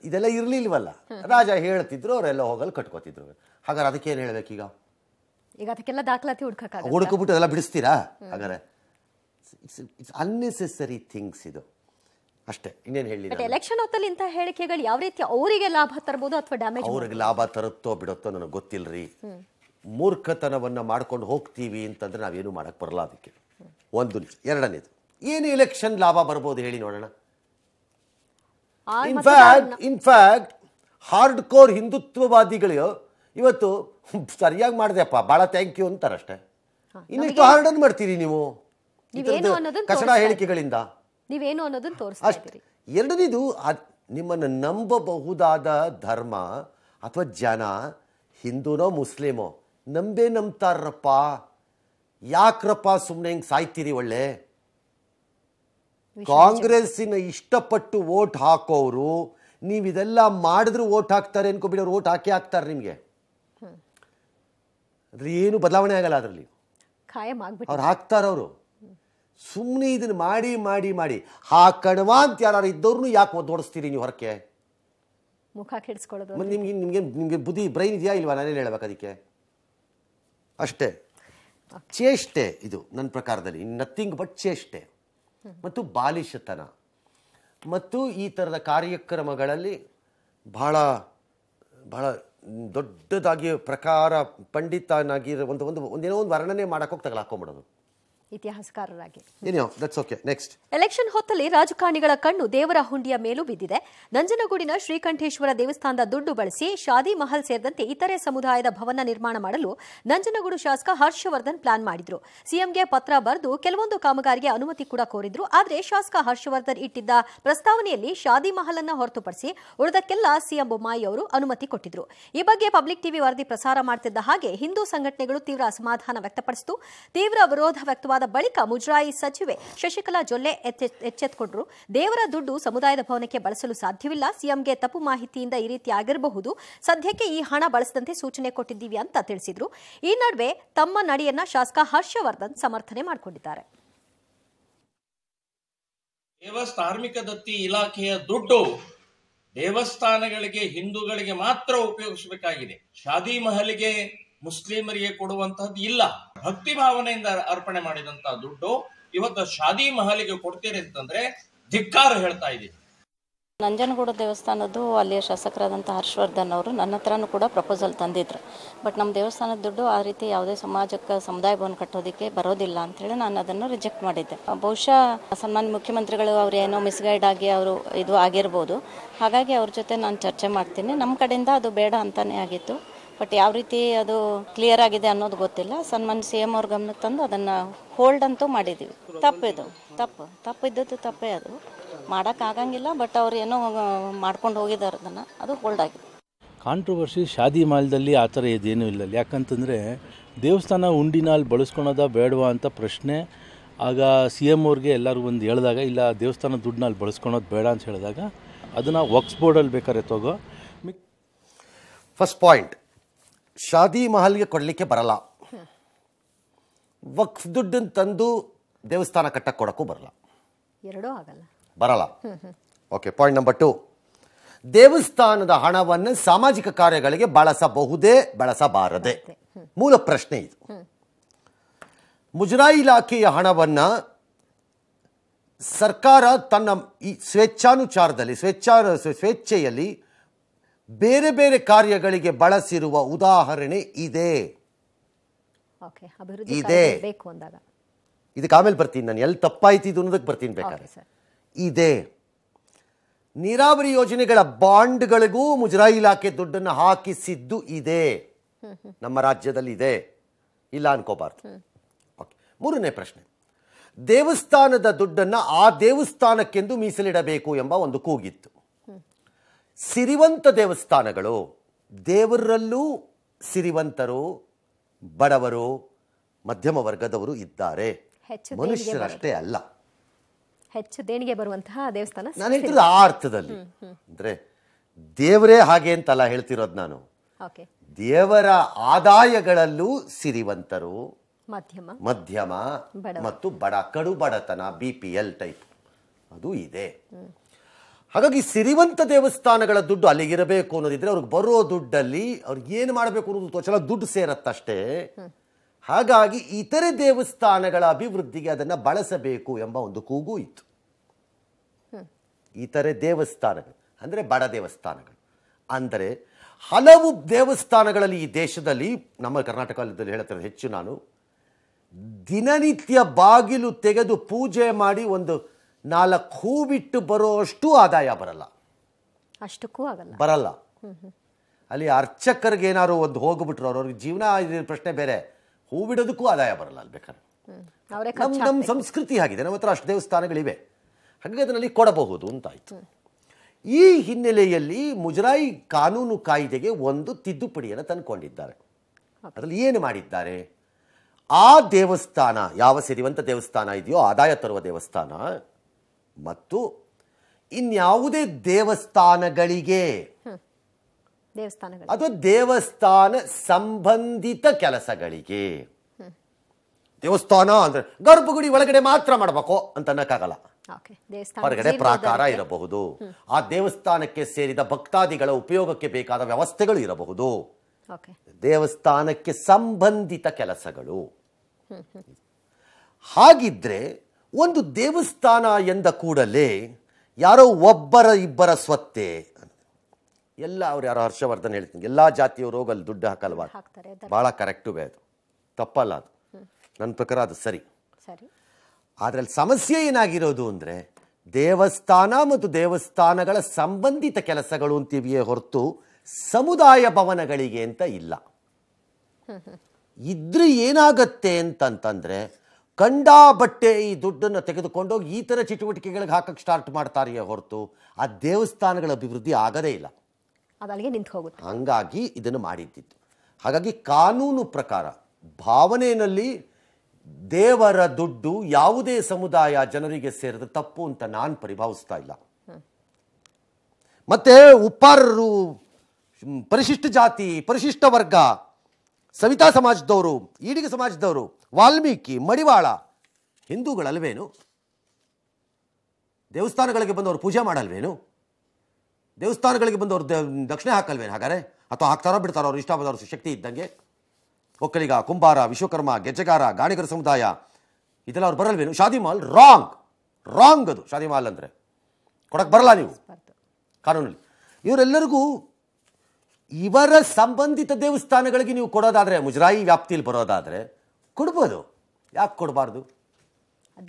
B: ಇದೆಲ್ಲ ಇರ್ಲಿಲ್ವಲ್ಲ ರಾಜ ಹೇಳ್ತಿದ್ರು ಅವರೆಲ್ಲ ಹೋಗಲು ಕಟ್ಕೋತಿದ್ರು ಹಾಗಾದ್ರೆ ಅದಕ್ಕೆ ಏನ್ ಹೇಳ್ಬೇಕೀಗ
A: ಈಗ ಅದಕ್ಕೆಲ್ಲ ದಾಖಲಾತಿ ಹುಡ್ಕಕ್ಕೆ ಹುಡುಕ್ಬಿಟ್ಟು ಅದೆಲ್ಲ
B: ಬಿಡಿಸ್ತೀರಾ ಹಾಗಾದ್ರೆ ಇಟ್ಸ್ ಇಟ್ಸ್ ಅನ್ನೆಸೆಸರಿ ಥಿಂಗ್ಸ್ ಇದು ಅಷ್ಟೇ ಇನ್ನೇನು ಹೇಳಿ
A: ಎಲೆಕ್ಷನ್ ಹೊತ್ತಲ್ಲಿ ಇಂತ ಹೇಳಿಕೆಗಳು ಯಾವ ರೀತಿ ಅವರಿಗೆ ಲಾಭ ತರಬಹುದು ಅಥವಾ ಡ್ಯಾಮೇಜ್ ಅವ್ರಿಗೆ
B: ಲಾಭ ತರುತ್ತೋ ಬಿಡುತ್ತೋ ನನಗೆ ಗೊತ್ತಿಲ್ಲರಿ ಮೂರ್ಖತನವನ್ನು ಮಾಡ್ಕೊಂಡು ಹೋಗ್ತೀವಿ ಅಂತಂದರೆ ನಾವೇನು ಮಾಡೋಕ್ಕೆ ಬರಲ್ಲ ಅದಕ್ಕೆ ಒಂದು ಎರಡನೇದು ಏನು ಎಲೆಕ್ಷನ್ ಲಾಭ ಬರ್ಬೋದು ಹೇಳಿ ನೋಡೋಣ
C: ಇನ್ಫ್ಯಾಕ್ಟ್
B: ಇನ್ಫ್ಯಾಕ್ಟ್ ಹಾರ್ಡ್ ಕೋರ್ ಹಿಂದುತ್ವವಾದಿಗಳು ಇವತ್ತು ಸರಿಯಾಗಿ ಮಾಡಿದೆಪ್ಪ ಭಾಳ ಥ್ಯಾಂಕ್ ಯು ಅಂತಾರಷ್ಟೇ
A: ಇನ್ನಿಷ್ಟು ಹಾರ್ಡನ್
B: ಮಾಡ್ತೀರಿ ನೀವು ಕಸಡ ಹೇಳಿಕೆಗಳಿಂದ
A: ನೀವೇನು ಅನ್ನೋದನ್ನು ತೋರಿಸ್ತೀರಿ
B: ಎರಡನೇದು ನಿಮ್ಮನ್ನು ನಂಬಬಹುದಾದ ಧರ್ಮ ಅಥವಾ ಜನ ಹಿಂದೂನೋ ಮುಸ್ಲಿಮೋ ನಂಬೇ ನಂಬ್ತಾರ್ರಪ್ಪ ಯಾಕ್ರಪ್ಪ ಸುಮ್ಮನೆ ಹೆಂಗೆ ಸಾಯ್ತೀರಿ ಒಳ್ಳೆ ಕಾಂಗ್ರೆಸ್ಸಿನ ಇಷ್ಟಪಟ್ಟು ವೋಟ್ ಹಾಕೋರು ನೀವು ಇದೆಲ್ಲ ಮಾಡಿದ್ರು ವೋಟ್ ಹಾಕ್ತಾರೆ ಅನ್ಕೋಬಿಡಿ ಅವ್ರು ವೋಟ್ ಹಾಕಿ ಹಾಕ್ತಾರೆ ನಿಮಗೆ ಅದ್ರ ಏನು ಬದಲಾವಣೆ ಆಗಲ್ಲ ಅದರಲ್ಲಿ ಅವ್ರು ಹಾಕ್ತಾರವರು ಸುಮ್ಮನೆ ಇದನ್ನು ಮಾಡಿ ಮಾಡಿ ಮಾಡಿ ಹಾಕಣವಾ ಅಂತ ಯಾರು ಇದ್ದವ್ರು ಯಾಕೆ ಒದ್ದೋಡಿಸ್ತೀರಿ ನೀವು ಹೊರಕೆ
A: ಮುಖ ಕೆಡಿಸ್ಕೊಳ್ಳೋದು
B: ನಿಮ್ಗೆ ನಿಮ್ಗೆ ನಿಮಗೆ ಬುದ್ಧಿ ಬ್ರೈನ್ ಇದೆಯಾ ಇಲ್ವಾ ನಾನೇನು ಹೇಳ್ಬೇಕು ಅದಕ್ಕೆ ಅಷ್ಟೇ ಚೇಷ್ಟೆ ಇದು ನನ್ನ ಪ್ರಕಾರದಲ್ಲಿ ನಥಿಂಗ್ ಬಟ್ ಚೇಷ್ಟೆ ಮತ್ತು ಬಾಲಿಶತನ ಮತ್ತು ಈ ಥರದ ಕಾರ್ಯಕ್ರಮಗಳಲ್ಲಿ ಬಹಳ ಬಹಳ ದೊಡ್ಡದಾಗಿ ಪ್ರಕಾರ ಪಂಡಿತನಾಗಿರೋ ಒಂದು ಒಂದು ಒಂದೇನೋ ಒಂದು ವರ್ಣನೆ ಮಾಡೋಕ್ಕೋಗಿ ಹೋಗಿ
A: ಇತಿಹಾಸಕಾರರಾಗಿ ಎಲೆಕ್ಷನ್ ಹೊತ್ತಲ್ಲಿ ರಾಜಕಾರಣಿಗಳ ಕಣ್ಣು ದೇವರ ಹುಂಡಿಯ ಮೇಲೂ ಬಿದ್ದಿದೆ ನಂಜನಗೂಡಿನ ಶ್ರೀಕಂಠೇಶ್ವರ ದೇವಸ್ಥಾನದ ದುಡ್ಡು ಬಳಸಿ ಶಾದಿ ಮಹಲ್ ಸೇರಿದಂತೆ ಇತರೆ ಸಮುದಾಯದ ಭವನ ನಿರ್ಮಾಣ ಮಾಡಲು ನಂಜನಗೂಡು ಶಾಸಕ ಹರ್ಷವರ್ಧನ್ ಪ್ಲಾನ್ ಮಾಡಿದ್ರು ಸಿಎಂಗೆ ಪತ್ರ ಬರೆದು ಕೆಲವೊಂದು ಕಾಮಗಾರಿಗೆ ಅನುಮತಿ ಕೂಡ ಕೋರಿದ್ರು ಆದರೆ ಶಾಸಕ ಹರ್ಷವರ್ಧನ್ ಇಟ್ಟಿದ್ದ ಪ್ರಸ್ತಾವನೆಯಲ್ಲಿ ಶಾದಿ ಮಹಲ್ ಅನ್ನ ಹೊರತುಪಡಿಸಿ ಉಳಿದಕ್ಕೆಲ್ಲ ಸಿಎಂ ಬೊಮ್ಮಾಯಿ ಅವರು ಅನುಮತಿ ಕೊಟ್ಟಿದ್ರು ಈ ಬಗ್ಗೆ ಪಬ್ಲಿಕ್ ಟಿವಿ ವರದಿ ಪ್ರಸಾರ ಮಾಡುತ್ತಿದ್ದ ಹಾಗೆ ಹಿಂದೂ ಸಂಘಟನೆಗಳು ತೀವ್ರ ಅಸಮಾಧಾನ ವ್ಯಕ್ತಪಡಿಸಿತು ತೀವ್ರ ವಿರೋಧ ವ್ಯಕ್ತವಾದ ಬಳಿಕ ಮುಜರಾಯಿ ಸಚಿವೆ ಶಶಿಕಲಾ ಜೊಲ್ಲೆ ಎಚ್ಚೆತ್ತುಕೊಂಡ್ರು ದೇವರ ದುಡ್ಡು ಸಮುದಾಯದ ಭವನಕ್ಕೆ ಬಳಸಲು ಸಾಧ್ಯವಿಲ್ಲ ಸಿಎಂಗೆ ತಪ್ಪು ಮಾಹಿತಿಯಿಂದ ಈ ರೀತಿ ಆಗಿರಬಹುದು ಸದ್ಯಕ್ಕೆ ಈ ಹಣ ಬಳಸದಂತೆ ಸೂಚನೆ ಕೊಟ್ಟಿದ್ದೀವಿ ಅಂತ ತಿಳಿಸಿದ್ರು ಈ ನಡುವೆ ತಮ್ಮ ನಡೆಯನ್ನ ಶಾಸಕ ಹರ್ಷವರ್ಧನ್ ಸಮರ್ಥನೆ ಮಾಡಿಕೊಂಡಿದ್ದಾರೆ
B: ಧಾರ್ಮಿಕ ದತ್ತಿ ಇಲಾಖೆಯ ದುಡ್ಡು ದೇವಸ್ಥಾನಗಳಿಗೆ ಹಿಂದೂಗಳಿಗೆ ಮಾತ್ರ ಉಪಯೋಗಿಸಬೇಕಾಗಿದೆ ಶಾದಿ ಮಹಲ್ಗೆ ಮುಸ್ಲಿಮರಿಗೆ ಕೊಡುವಂತಹದ್ದು ಇಲ್ಲ ಭಕ್ತಿ ಭಾವನೆಯಿಂದ ಅರ್ಪಣೆ ಮಾಡಿದಂತಹ ದುಡ್ಡು ಇವತ್ತು ಶಾದಿ ಮಹಲಿಗೆ ಕೊಡ್ತೀರಿ ಅಂತಂದ್ರೆ ಧಿಕ್ಕಾರ ಹೇಳ್ತಾ ಇದೀನಿ
A: ನಂಜನಗೂಡ ದೇವಸ್ಥಾನದ್ದು ಅಲ್ಲಿಯ ಶಾಸಕರಾದಂಥ ಹರ್ಷವರ್ಧನ್ ಅವರು ನನ್ನ ಹತ್ರನೂ ಕೂಡ ಪ್ರಪೋಸಲ್ ತಂದಿದ್ರು ಬಟ್ ನಮ್ಮ ದೇವಸ್ಥಾನದ ದುಡ್ಡು ಆ ರೀತಿ ಯಾವುದೇ ಸಮಾಜಕ್ಕೆ ಸಮುದಾಯ ಭವನ ಕಟ್ಟೋದಕ್ಕೆ ಬರೋದಿಲ್ಲ ಅಂಥೇಳಿ ನಾನು ಅದನ್ನು ರಿಜೆಕ್ಟ್ ಮಾಡಿದ್ದೆ ಬಹುಶಃ ಸನ್ಮಾನ್ಯ ಮುಖ್ಯಮಂತ್ರಿಗಳು ಅವರು ಏನೋ ಮಿಸ್ಗೈಡ್ ಆಗಿ ಅವರು ಇದು ಆಗಿರ್ಬೋದು ಹಾಗಾಗಿ ಅವ್ರ ಜೊತೆ ನಾನು ಚರ್ಚೆ ಮಾಡ್ತೀನಿ ನಮ್ಮ ಕಡೆಯಿಂದ ಅದು ಬೇಡ ಅಂತಲೇ ಆಗಿತ್ತು ಬಟ್ ಯಾವ ರೀತಿ ಅದು ಕ್ಲಿಯರ್ ಆಗಿದೆ ಅನ್ನೋದು ಗೊತ್ತಿಲ್ಲ ಸನ್ಮಾನ್ ಸಿ ಎಂ ಅವ್ರ ಗಮನಕ್ಕೆ ತಂದು ಅದನ್ನು ಹೋಲ್ಡ್ ಅಂತೂ ಮಾಡಿದ್ದೀವಿ ತಪ್ಪಿದು ತಪ್ಪು ಇದ್ದದ್ದು ತಪ್ಪೇ ಅದು ಮಾಡೋಕ್ಕಾಗಂಗಿಲ್ಲ ಬಟ್ ಅವ್ರು ಏನೋ ಮಾಡ್ಕೊಂಡು ಹೋಗಿದ್ದಾರೆ ಅದನ್ನು ಅದು ಹೋಲ್ಡ್ ಆಗಿದೆ
B: ಕಾಂಟ್ರವರ್ಸಿ ಶಾದಿ ಮಾಲ್ದಲ್ಲಿ ಆ ಥರ ಇದೇನೂ ಇಲ್ಲ ಯಾಕಂತಂದರೆ ದೇವಸ್ಥಾನ ಉಂಡಿನಲ್ಲಿ ಬಳಸ್ಕೊಳೋದ ಬೇಡವಾ ಅಂತ ಪ್ರಶ್ನೆ ಆಗ ಸಿ ಎಮ್ ಅವ್ರಿಗೆ ಎಲ್ಲರೂ ಒಂದು ಹೇಳಿದಾಗ ಇಲ್ಲ ದೇವಸ್ಥಾನ ದುಡ್ಡಿನಲ್ಲಿ ಬಳಸ್ಕೊಳೋದು ಬೇಡ ಅಂತ ಹೇಳಿದಾಗ ಅದನ್ನು ವಕ್ಸ್ ಬೋರ್ಡಲ್ಲಿ ಬೇಕಾದ್ರೆ ತಗೋ ಫಸ್ಟ್ ಪಾಯಿಂಟ್ ಶಾದಿ ಮಹಲ್ಗೆ ಕೊಡಲಿಕ್ಕೆ ಬರಲ್ಲ ವಕ್ಫ್ ದುಡ್ಡನ್ನು ತಂದು ದೇವಸ್ಥಾನ ಕಟ್ಟಕ್ಕೆ ಕೊಡೋಕ್ಕೂ ಬರಲ್ಲ ಎರಡೂ ಆಗಲ್ಲ ಬರಲ್ಲ ಓಕೆ ಪಾಯಿಂಟ್ ನಂಬರ್ ಟು ದೇವಸ್ಥಾನದ ಹಣವನ್ನು ಸಾಮಾಜಿಕ ಕಾರ್ಯಗಳಿಗೆ ಬಳಸಬಹುದೇ ಬಳಸಬಾರದೆ ಮೂಲ ಪ್ರಶ್ನೆ ಇದು ಮುಜರಾಯಿ ಇಲಾಖೆಯ ಹಣವನ್ನು ಸರ್ಕಾರ ತನ್ನ ಈ ಸ್ವೇಚ್ಛಾನುಚಾರದಲ್ಲಿ ಸ್ವೇಚ್ಛಾ ಸ್ವೇಚ್ಛೆಯಲ್ಲಿ ಬೇರೆ ಬೇರೆ ಕಾರ್ಯಗಳಿಗೆ ಬಳಸಿರುವ ಉದಾಹರಣೆ ಇದೆ ಇದೆ ಇದಕ್ಕೆ ಆಮೇಲೆ ಬರ್ತೀನಿ ನಾನು ಎಲ್ಲಿ ತಪ್ಪಾಯ್ತಿದ್ದು ಅನ್ನೋದಕ್ಕೆ ಬರ್ತೀನಿ ಬೇಕಾದ್ರೆ ಇದೆ ನೀರಾವರಿ ಯೋಜನೆಗಳ ಬಾಂಡ್ಗಳಿಗೂ ಮುಜರಾಯಿ ಇಲಾಖೆ ದುಡ್ಡನ್ನು ಹಾಕಿಸಿದ್ದು ಇದೆ ನಮ್ಮ ರಾಜ್ಯದಲ್ಲಿ ಇದೆ ಇಲ್ಲ ಅನ್ಕೋಬಾರ್ದು ಓಕೆ ಮೂರನೇ ಪ್ರಶ್ನೆ ದೇವಸ್ಥಾನದ ದುಡ್ಡನ್ನು ಆ ದೇವಸ್ಥಾನಕ್ಕೆಂದು ಮೀಸಲಿಡಬೇಕು ಎಂಬ ಒಂದು ಕೂಗಿತ್ತು ಸಿರಿವಂತ ದೇವಸ್ಥಾನಗಳು ದೇವರಲ್ಲೂ ಸಿರಿವಂತರು ಬಡವರು ಮಧ್ಯಮ ವರ್ಗದವರು ಇದ್ದಾರೆ
A: ಮನುಷ್ಯರಷ್ಟೇ ಅಲ್ಲ ಹೆಚ್ಚು ದೇಣಿಗೆ ಬರುವಂತಹ ದೇವಸ್ಥಾನ ನಾನು ಹೇಳ್ತಿರೋದು ಆ ಅರ್ಥದಲ್ಲಿ
B: ಅಂದ್ರೆ ದೇವರೇ ಹಾಗೆ ಅಂತಲ್ಲ ಹೇಳ್ತಿರೋದು ನಾನು ದೇವರ ಆದಾಯಗಳಲ್ಲೂ ಸಿರಿವಂತರು ಮಧ್ಯಮ ಮಧ್ಯಮ ಮತ್ತು ಬಡ ಕಡು ಬಡತನ ಬಿ ಪಿ ಎಲ್ ಟೈಪ್ ಅದು ಇದೆ ಹಾಗಾಗಿ ಸಿರಿವಂತ ದೇವಸ್ಥಾನಗಳ ದುಡ್ಡು ಅಲ್ಲಿಗಿರಬೇಕು ಅನ್ನೋದಿದ್ರೆ ಅವ್ರಿಗೆ ಬರೋ ದುಡ್ಡಲ್ಲಿ ಅವ್ರಿಗೆ ಏನು ಮಾಡಬೇಕು ಅನ್ನೋದು ತೋಚಲ ದುಡ್ಡು ಸೇರತ್ತಷ್ಟೇ ಹಾಗಾಗಿ ಇತರೆ ದೇವಸ್ಥಾನಗಳ ಅಭಿವೃದ್ಧಿಗೆ ಅದನ್ನು ಬಳಸಬೇಕು ಎಂಬ ಒಂದು ಕೂಗು ಇತ್ತು ಇತರೆ ದೇವಸ್ಥಾನಗಳು ಅಂದರೆ ಬಡ ದೇವಸ್ಥಾನಗಳು ಅಂದರೆ ಹಲವು ದೇವಸ್ಥಾನಗಳಲ್ಲಿ ಈ ದೇಶದಲ್ಲಿ ನಮ್ಮ ಕರ್ನಾಟಕದಲ್ಲಿ ಹೇಳ್ತಾರೆ ಹೆಚ್ಚು ನಾನು ದಿನನಿತ್ಯ ಬಾಗಿಲು ತೆಗೆದು ಪೂಜೆ ಮಾಡಿ ಒಂದು ನಾಲ್ಕು ಹೂ ಬಿಟ್ಟು ಬರೋಷ್ಟು ಆದಾಯ ಬರಲ್ಲ
A: ಅಷ್ಟಕ್ಕೂ ಆಗಲ್ಲ
B: ಬರಲ್ಲ ಅಲ್ಲಿ ಅರ್ಚಕರಿಗೆ ಏನಾದ್ರು ಒಂದು ಹೋಗ್ಬಿಟ್ರು ಅವ್ರಿಗೆ ಜೀವನ ಪ್ರಶ್ನೆ ಬೇರೆ ಹೂ ಬಿಡೋದಕ್ಕೂ ಆದಾಯ ಬರಲ್ಲ ಅಲ್ಲಿ ಬೇಕಾದ್ರೆ ನಮ್ಮ ಸಂಸ್ಕೃತಿ ಆಗಿದೆ ನಮ್ಮ ಹತ್ರ ಅಷ್ಟು ದೇವಸ್ಥಾನಗಳಿವೆ ಹಾಗೆ ಅದರಲ್ಲಿ ಕೊಡಬಹುದು ಅಂತಾಯ್ತು ಈ ಹಿನ್ನೆಲೆಯಲ್ಲಿ ಮುಜರಾಯಿ ಕಾನೂನು ಕಾಯ್ದೆಗೆ ಒಂದು ತಿದ್ದುಪಡಿಯನ್ನು ತಂದುಕೊಂಡಿದ್ದಾರೆ ಅದರಲ್ಲಿ ಏನು ಮಾಡಿದ್ದಾರೆ ಆ ದೇವಸ್ಥಾನ ಯಾವ ಸಿರಿವಂತ ದೇವಸ್ಥಾನ ಇದೆಯೋ ಆದಾಯ ತರುವ ದೇವಸ್ಥಾನ ಮತ್ತು ಇನ್ಯಾವುದೇ ದೇವಸ್ಥಾನಗಳಿಗೆ ಅಥವಾ ದೇವಸ್ಥಾನ ಸಂಬಂಧಿತ ಕೆಲಸಗಳಿಗೆ ದೇವಸ್ಥಾನ ಅಂದ್ರೆ ಗರ್ಭಗುಡಿ ಒಳಗಡೆ ಮಾತ್ರ ಮಾಡಬೇಕು ಅಂತ ಅನ್ನಕ್ಕಾಗಲ್ಲ ಹೊರಗಡೆ ಪ್ರಾಕಾರ ಇರಬಹುದು ಆ ದೇವಸ್ಥಾನಕ್ಕೆ ಸೇರಿದ ಭಕ್ತಾದಿಗಳ ಉಪಯೋಗಕ್ಕೆ ಬೇಕಾದ ವ್ಯವಸ್ಥೆಗಳು ಇರಬಹುದು ದೇವಸ್ಥಾನಕ್ಕೆ ಸಂಬಂಧಿತ ಕೆಲಸಗಳು ಹಾಗಿದ್ರೆ ಒಂದು ದೇವಸ್ಥಾನ ಎಂದ ಕೂಡಲೇ ಯಾರೋ ಒಬ್ಬರ ಇಬ್ಬರ ಸ್ವತ್ತೆ ಎಲ್ಲ ಅವ್ರು ಯಾರೋ ಹರ್ಷವರ್ಧನ್ ಹೇಳ್ತೀನಿ ಎಲ್ಲ ಜಾತಿಯವರು ಹೋಗಲ್ಲಿ ದುಡ್ಡು ಹಾಕಲ್ವಾ ಭಾಳ ಕರೆಕ್ಟು ಬೇ ಅದು ತಪ್ಪಲ್ಲ ಅದು ನನ್ನ ಪ್ರಕಾರ ಅದು ಸರಿ ಅದರಲ್ಲಿ ಸಮಸ್ಯೆ ಏನಾಗಿರೋದು ಅಂದರೆ ದೇವಸ್ಥಾನ ಮತ್ತು ದೇವಸ್ಥಾನಗಳ ಸಂಬಂಧಿತ ಕೆಲಸಗಳು ಅಂತಿವೆಯೇ ಹೊರತು ಸಮುದಾಯ ಭವನಗಳಿಗೆ ಅಂತ ಇಲ್ಲ ಇದ್ರೆ ಏನಾಗತ್ತೆ ಅಂತಂತಂದರೆ ಕಂಡ ಬಟ್ಟೆ ಈ ದುಡ್ಡನ್ನು ತೆಗೆದುಕೊಂಡೋಗಿ ಈ ಥರ ಚಟುವಟಿಕೆಗಳಿಗೆ ಹಾಕಕ್ಕೆ ಸ್ಟಾರ್ಟ್ ಮಾಡ್ತಾರೆಯೇ ಹೊರತು ಆ ದೇವಸ್ಥಾನಗಳ ಅಭಿವೃದ್ಧಿ ಆಗದೇ ಇಲ್ಲ ಅದಲ್ಲಿಗೆ ನಿಂತು ಹೋಗುತ್ತೆ ಹಂಗಾಗಿ ಇದನ್ನು ಮಾಡಿದ್ದಿತ್ತು ಹಾಗಾಗಿ ಕಾನೂನು ಪ್ರಕಾರ ಭಾವನೆಯಲ್ಲಿ ದೇವರ ದುಡ್ಡು ಯಾವುದೇ ಸಮುದಾಯ ಜನರಿಗೆ ಸೇರಿದ ತಪ್ಪು ಅಂತ ನಾನು ಪರಿಭಾವಿಸ್ತಾ ಇಲ್ಲ ಮತ್ತೆ ಉಪ್ಪಾರರು ಪರಿಶಿಷ್ಟ ಜಾತಿ ಪರಿಶಿಷ್ಟ ವರ್ಗ ಸವಿತಾ ಸಮಾಜದವರು ಈಡಿಗ ಸಮಾಜದವರು ವಾಲ್ಮೀಕಿ ಮಡಿವಾಳ ಹಿಂದೂಗಳಲ್ವೇನು ದೇವಸ್ಥಾನಗಳಿಗೆ ಬಂದವರು ಪೂಜೆ ಮಾಡಲ್ವೇನು ದೇವಸ್ಥಾನಗಳಿಗೆ ಬಂದವರು ದಕ್ಷಿಣ ಹಾಕಲ್ವೇನು ಹಾಗಾದ್ರೆ ಅಥವಾ ಹಾಕ್ತಾರೋ ಬಿಡ್ತಾರೋ ಅವ್ರು ಇಷ್ಟ ಶಕ್ತಿ ಇದ್ದಂಗೆ ಒಕ್ಕಲಿಗ ಕುಂಬಾರ ವಿಶ್ವಕರ್ಮ ಗೆಜ್ಜೆಗಾರ ಗಾಣಿಗರ ಸಮುದಾಯ ಇದೆಲ್ಲ ಅವ್ರು ಬರಲ್ವೇನು ಶಾದಿ ಮಾಲ್ ರಾಂಗ್ ರಾಂಗ್ ಅದು ಶಾದಿ ಮಾಲ್ ಅಂದರೆ ಕೊಡಕ್ಕೆ ಬರಲ್ಲ ನೀವು ಕಾನೂನಲ್ಲಿ ಇವರೆಲ್ಲರಿಗೂ ಇವರ ಸಂಬಂಧಿತ ದೇವಸ್ಥಾನಗಳಿಗೆ ನೀವು ಕೊಡೋದಾದರೆ ಮುಜರಾಯಿ ವ್ಯಾಪ್ತಿಯಲ್ಲಿ ಬರೋದಾದರೆ ಕೊಡ್ಬೋದು ಯಾಕೆ ಕೊಡಬಾರ್ದು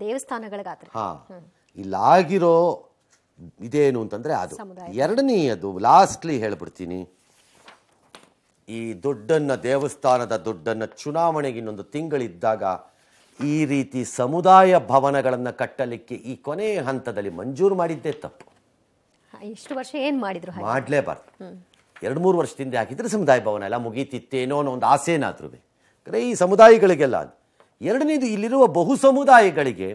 A: ದೇವಸ್ಥಾನಗಳಿಗಾದ್ರೆ
B: ಹಾಂ ಇಲ್ಲಾಗಿರೋ ಇದೇನು ಅಂತಂದರೆ ಅದು ಎರಡನೆಯದು ಲಾಸ್ಟ್ಲಿ ಹೇಳ್ಬಿಡ್ತೀನಿ ಈ ದುಡ್ಡನ್ನು ದೇವಸ್ಥಾನದ ದುಡ್ಡನ್ನು ಚುನಾವಣೆಗೆ ಇನ್ನೊಂದು ತಿಂಗಳಿದ್ದಾಗ ಈ ರೀತಿ ಸಮುದಾಯ ಭವನಗಳನ್ನು ಕಟ್ಟಲಿಕ್ಕೆ ಈ ಕೊನೆಯ ಹಂತದಲ್ಲಿ ಮಂಜೂರು ಮಾಡಿದ್ದೇ ತಪ್ಪು
A: ಇಷ್ಟು ವರ್ಷ ಏನು ಮಾಡಿದ್ರು
B: ಮಾಡಲೇಬಾರ್ದು ಎರಡು ಮೂರು ವರ್ಷದಿಂದ ಹಾಕಿದರೆ ಸಮುದಾಯ ಭವನ ಎಲ್ಲ ಮುಗೀತಿತ್ತೇನೋ ಅನ್ನೋ ಒಂದು ಆಸೆನಾದ್ರೂ ಅಂದರೆ ಈ ಸಮುದಾಯಗಳಿಗೆಲ್ಲ ಎರಡನೇದು ಇಲ್ಲಿರುವ ಬಹು ಸಮುದಾಯಗಳಿಗೆ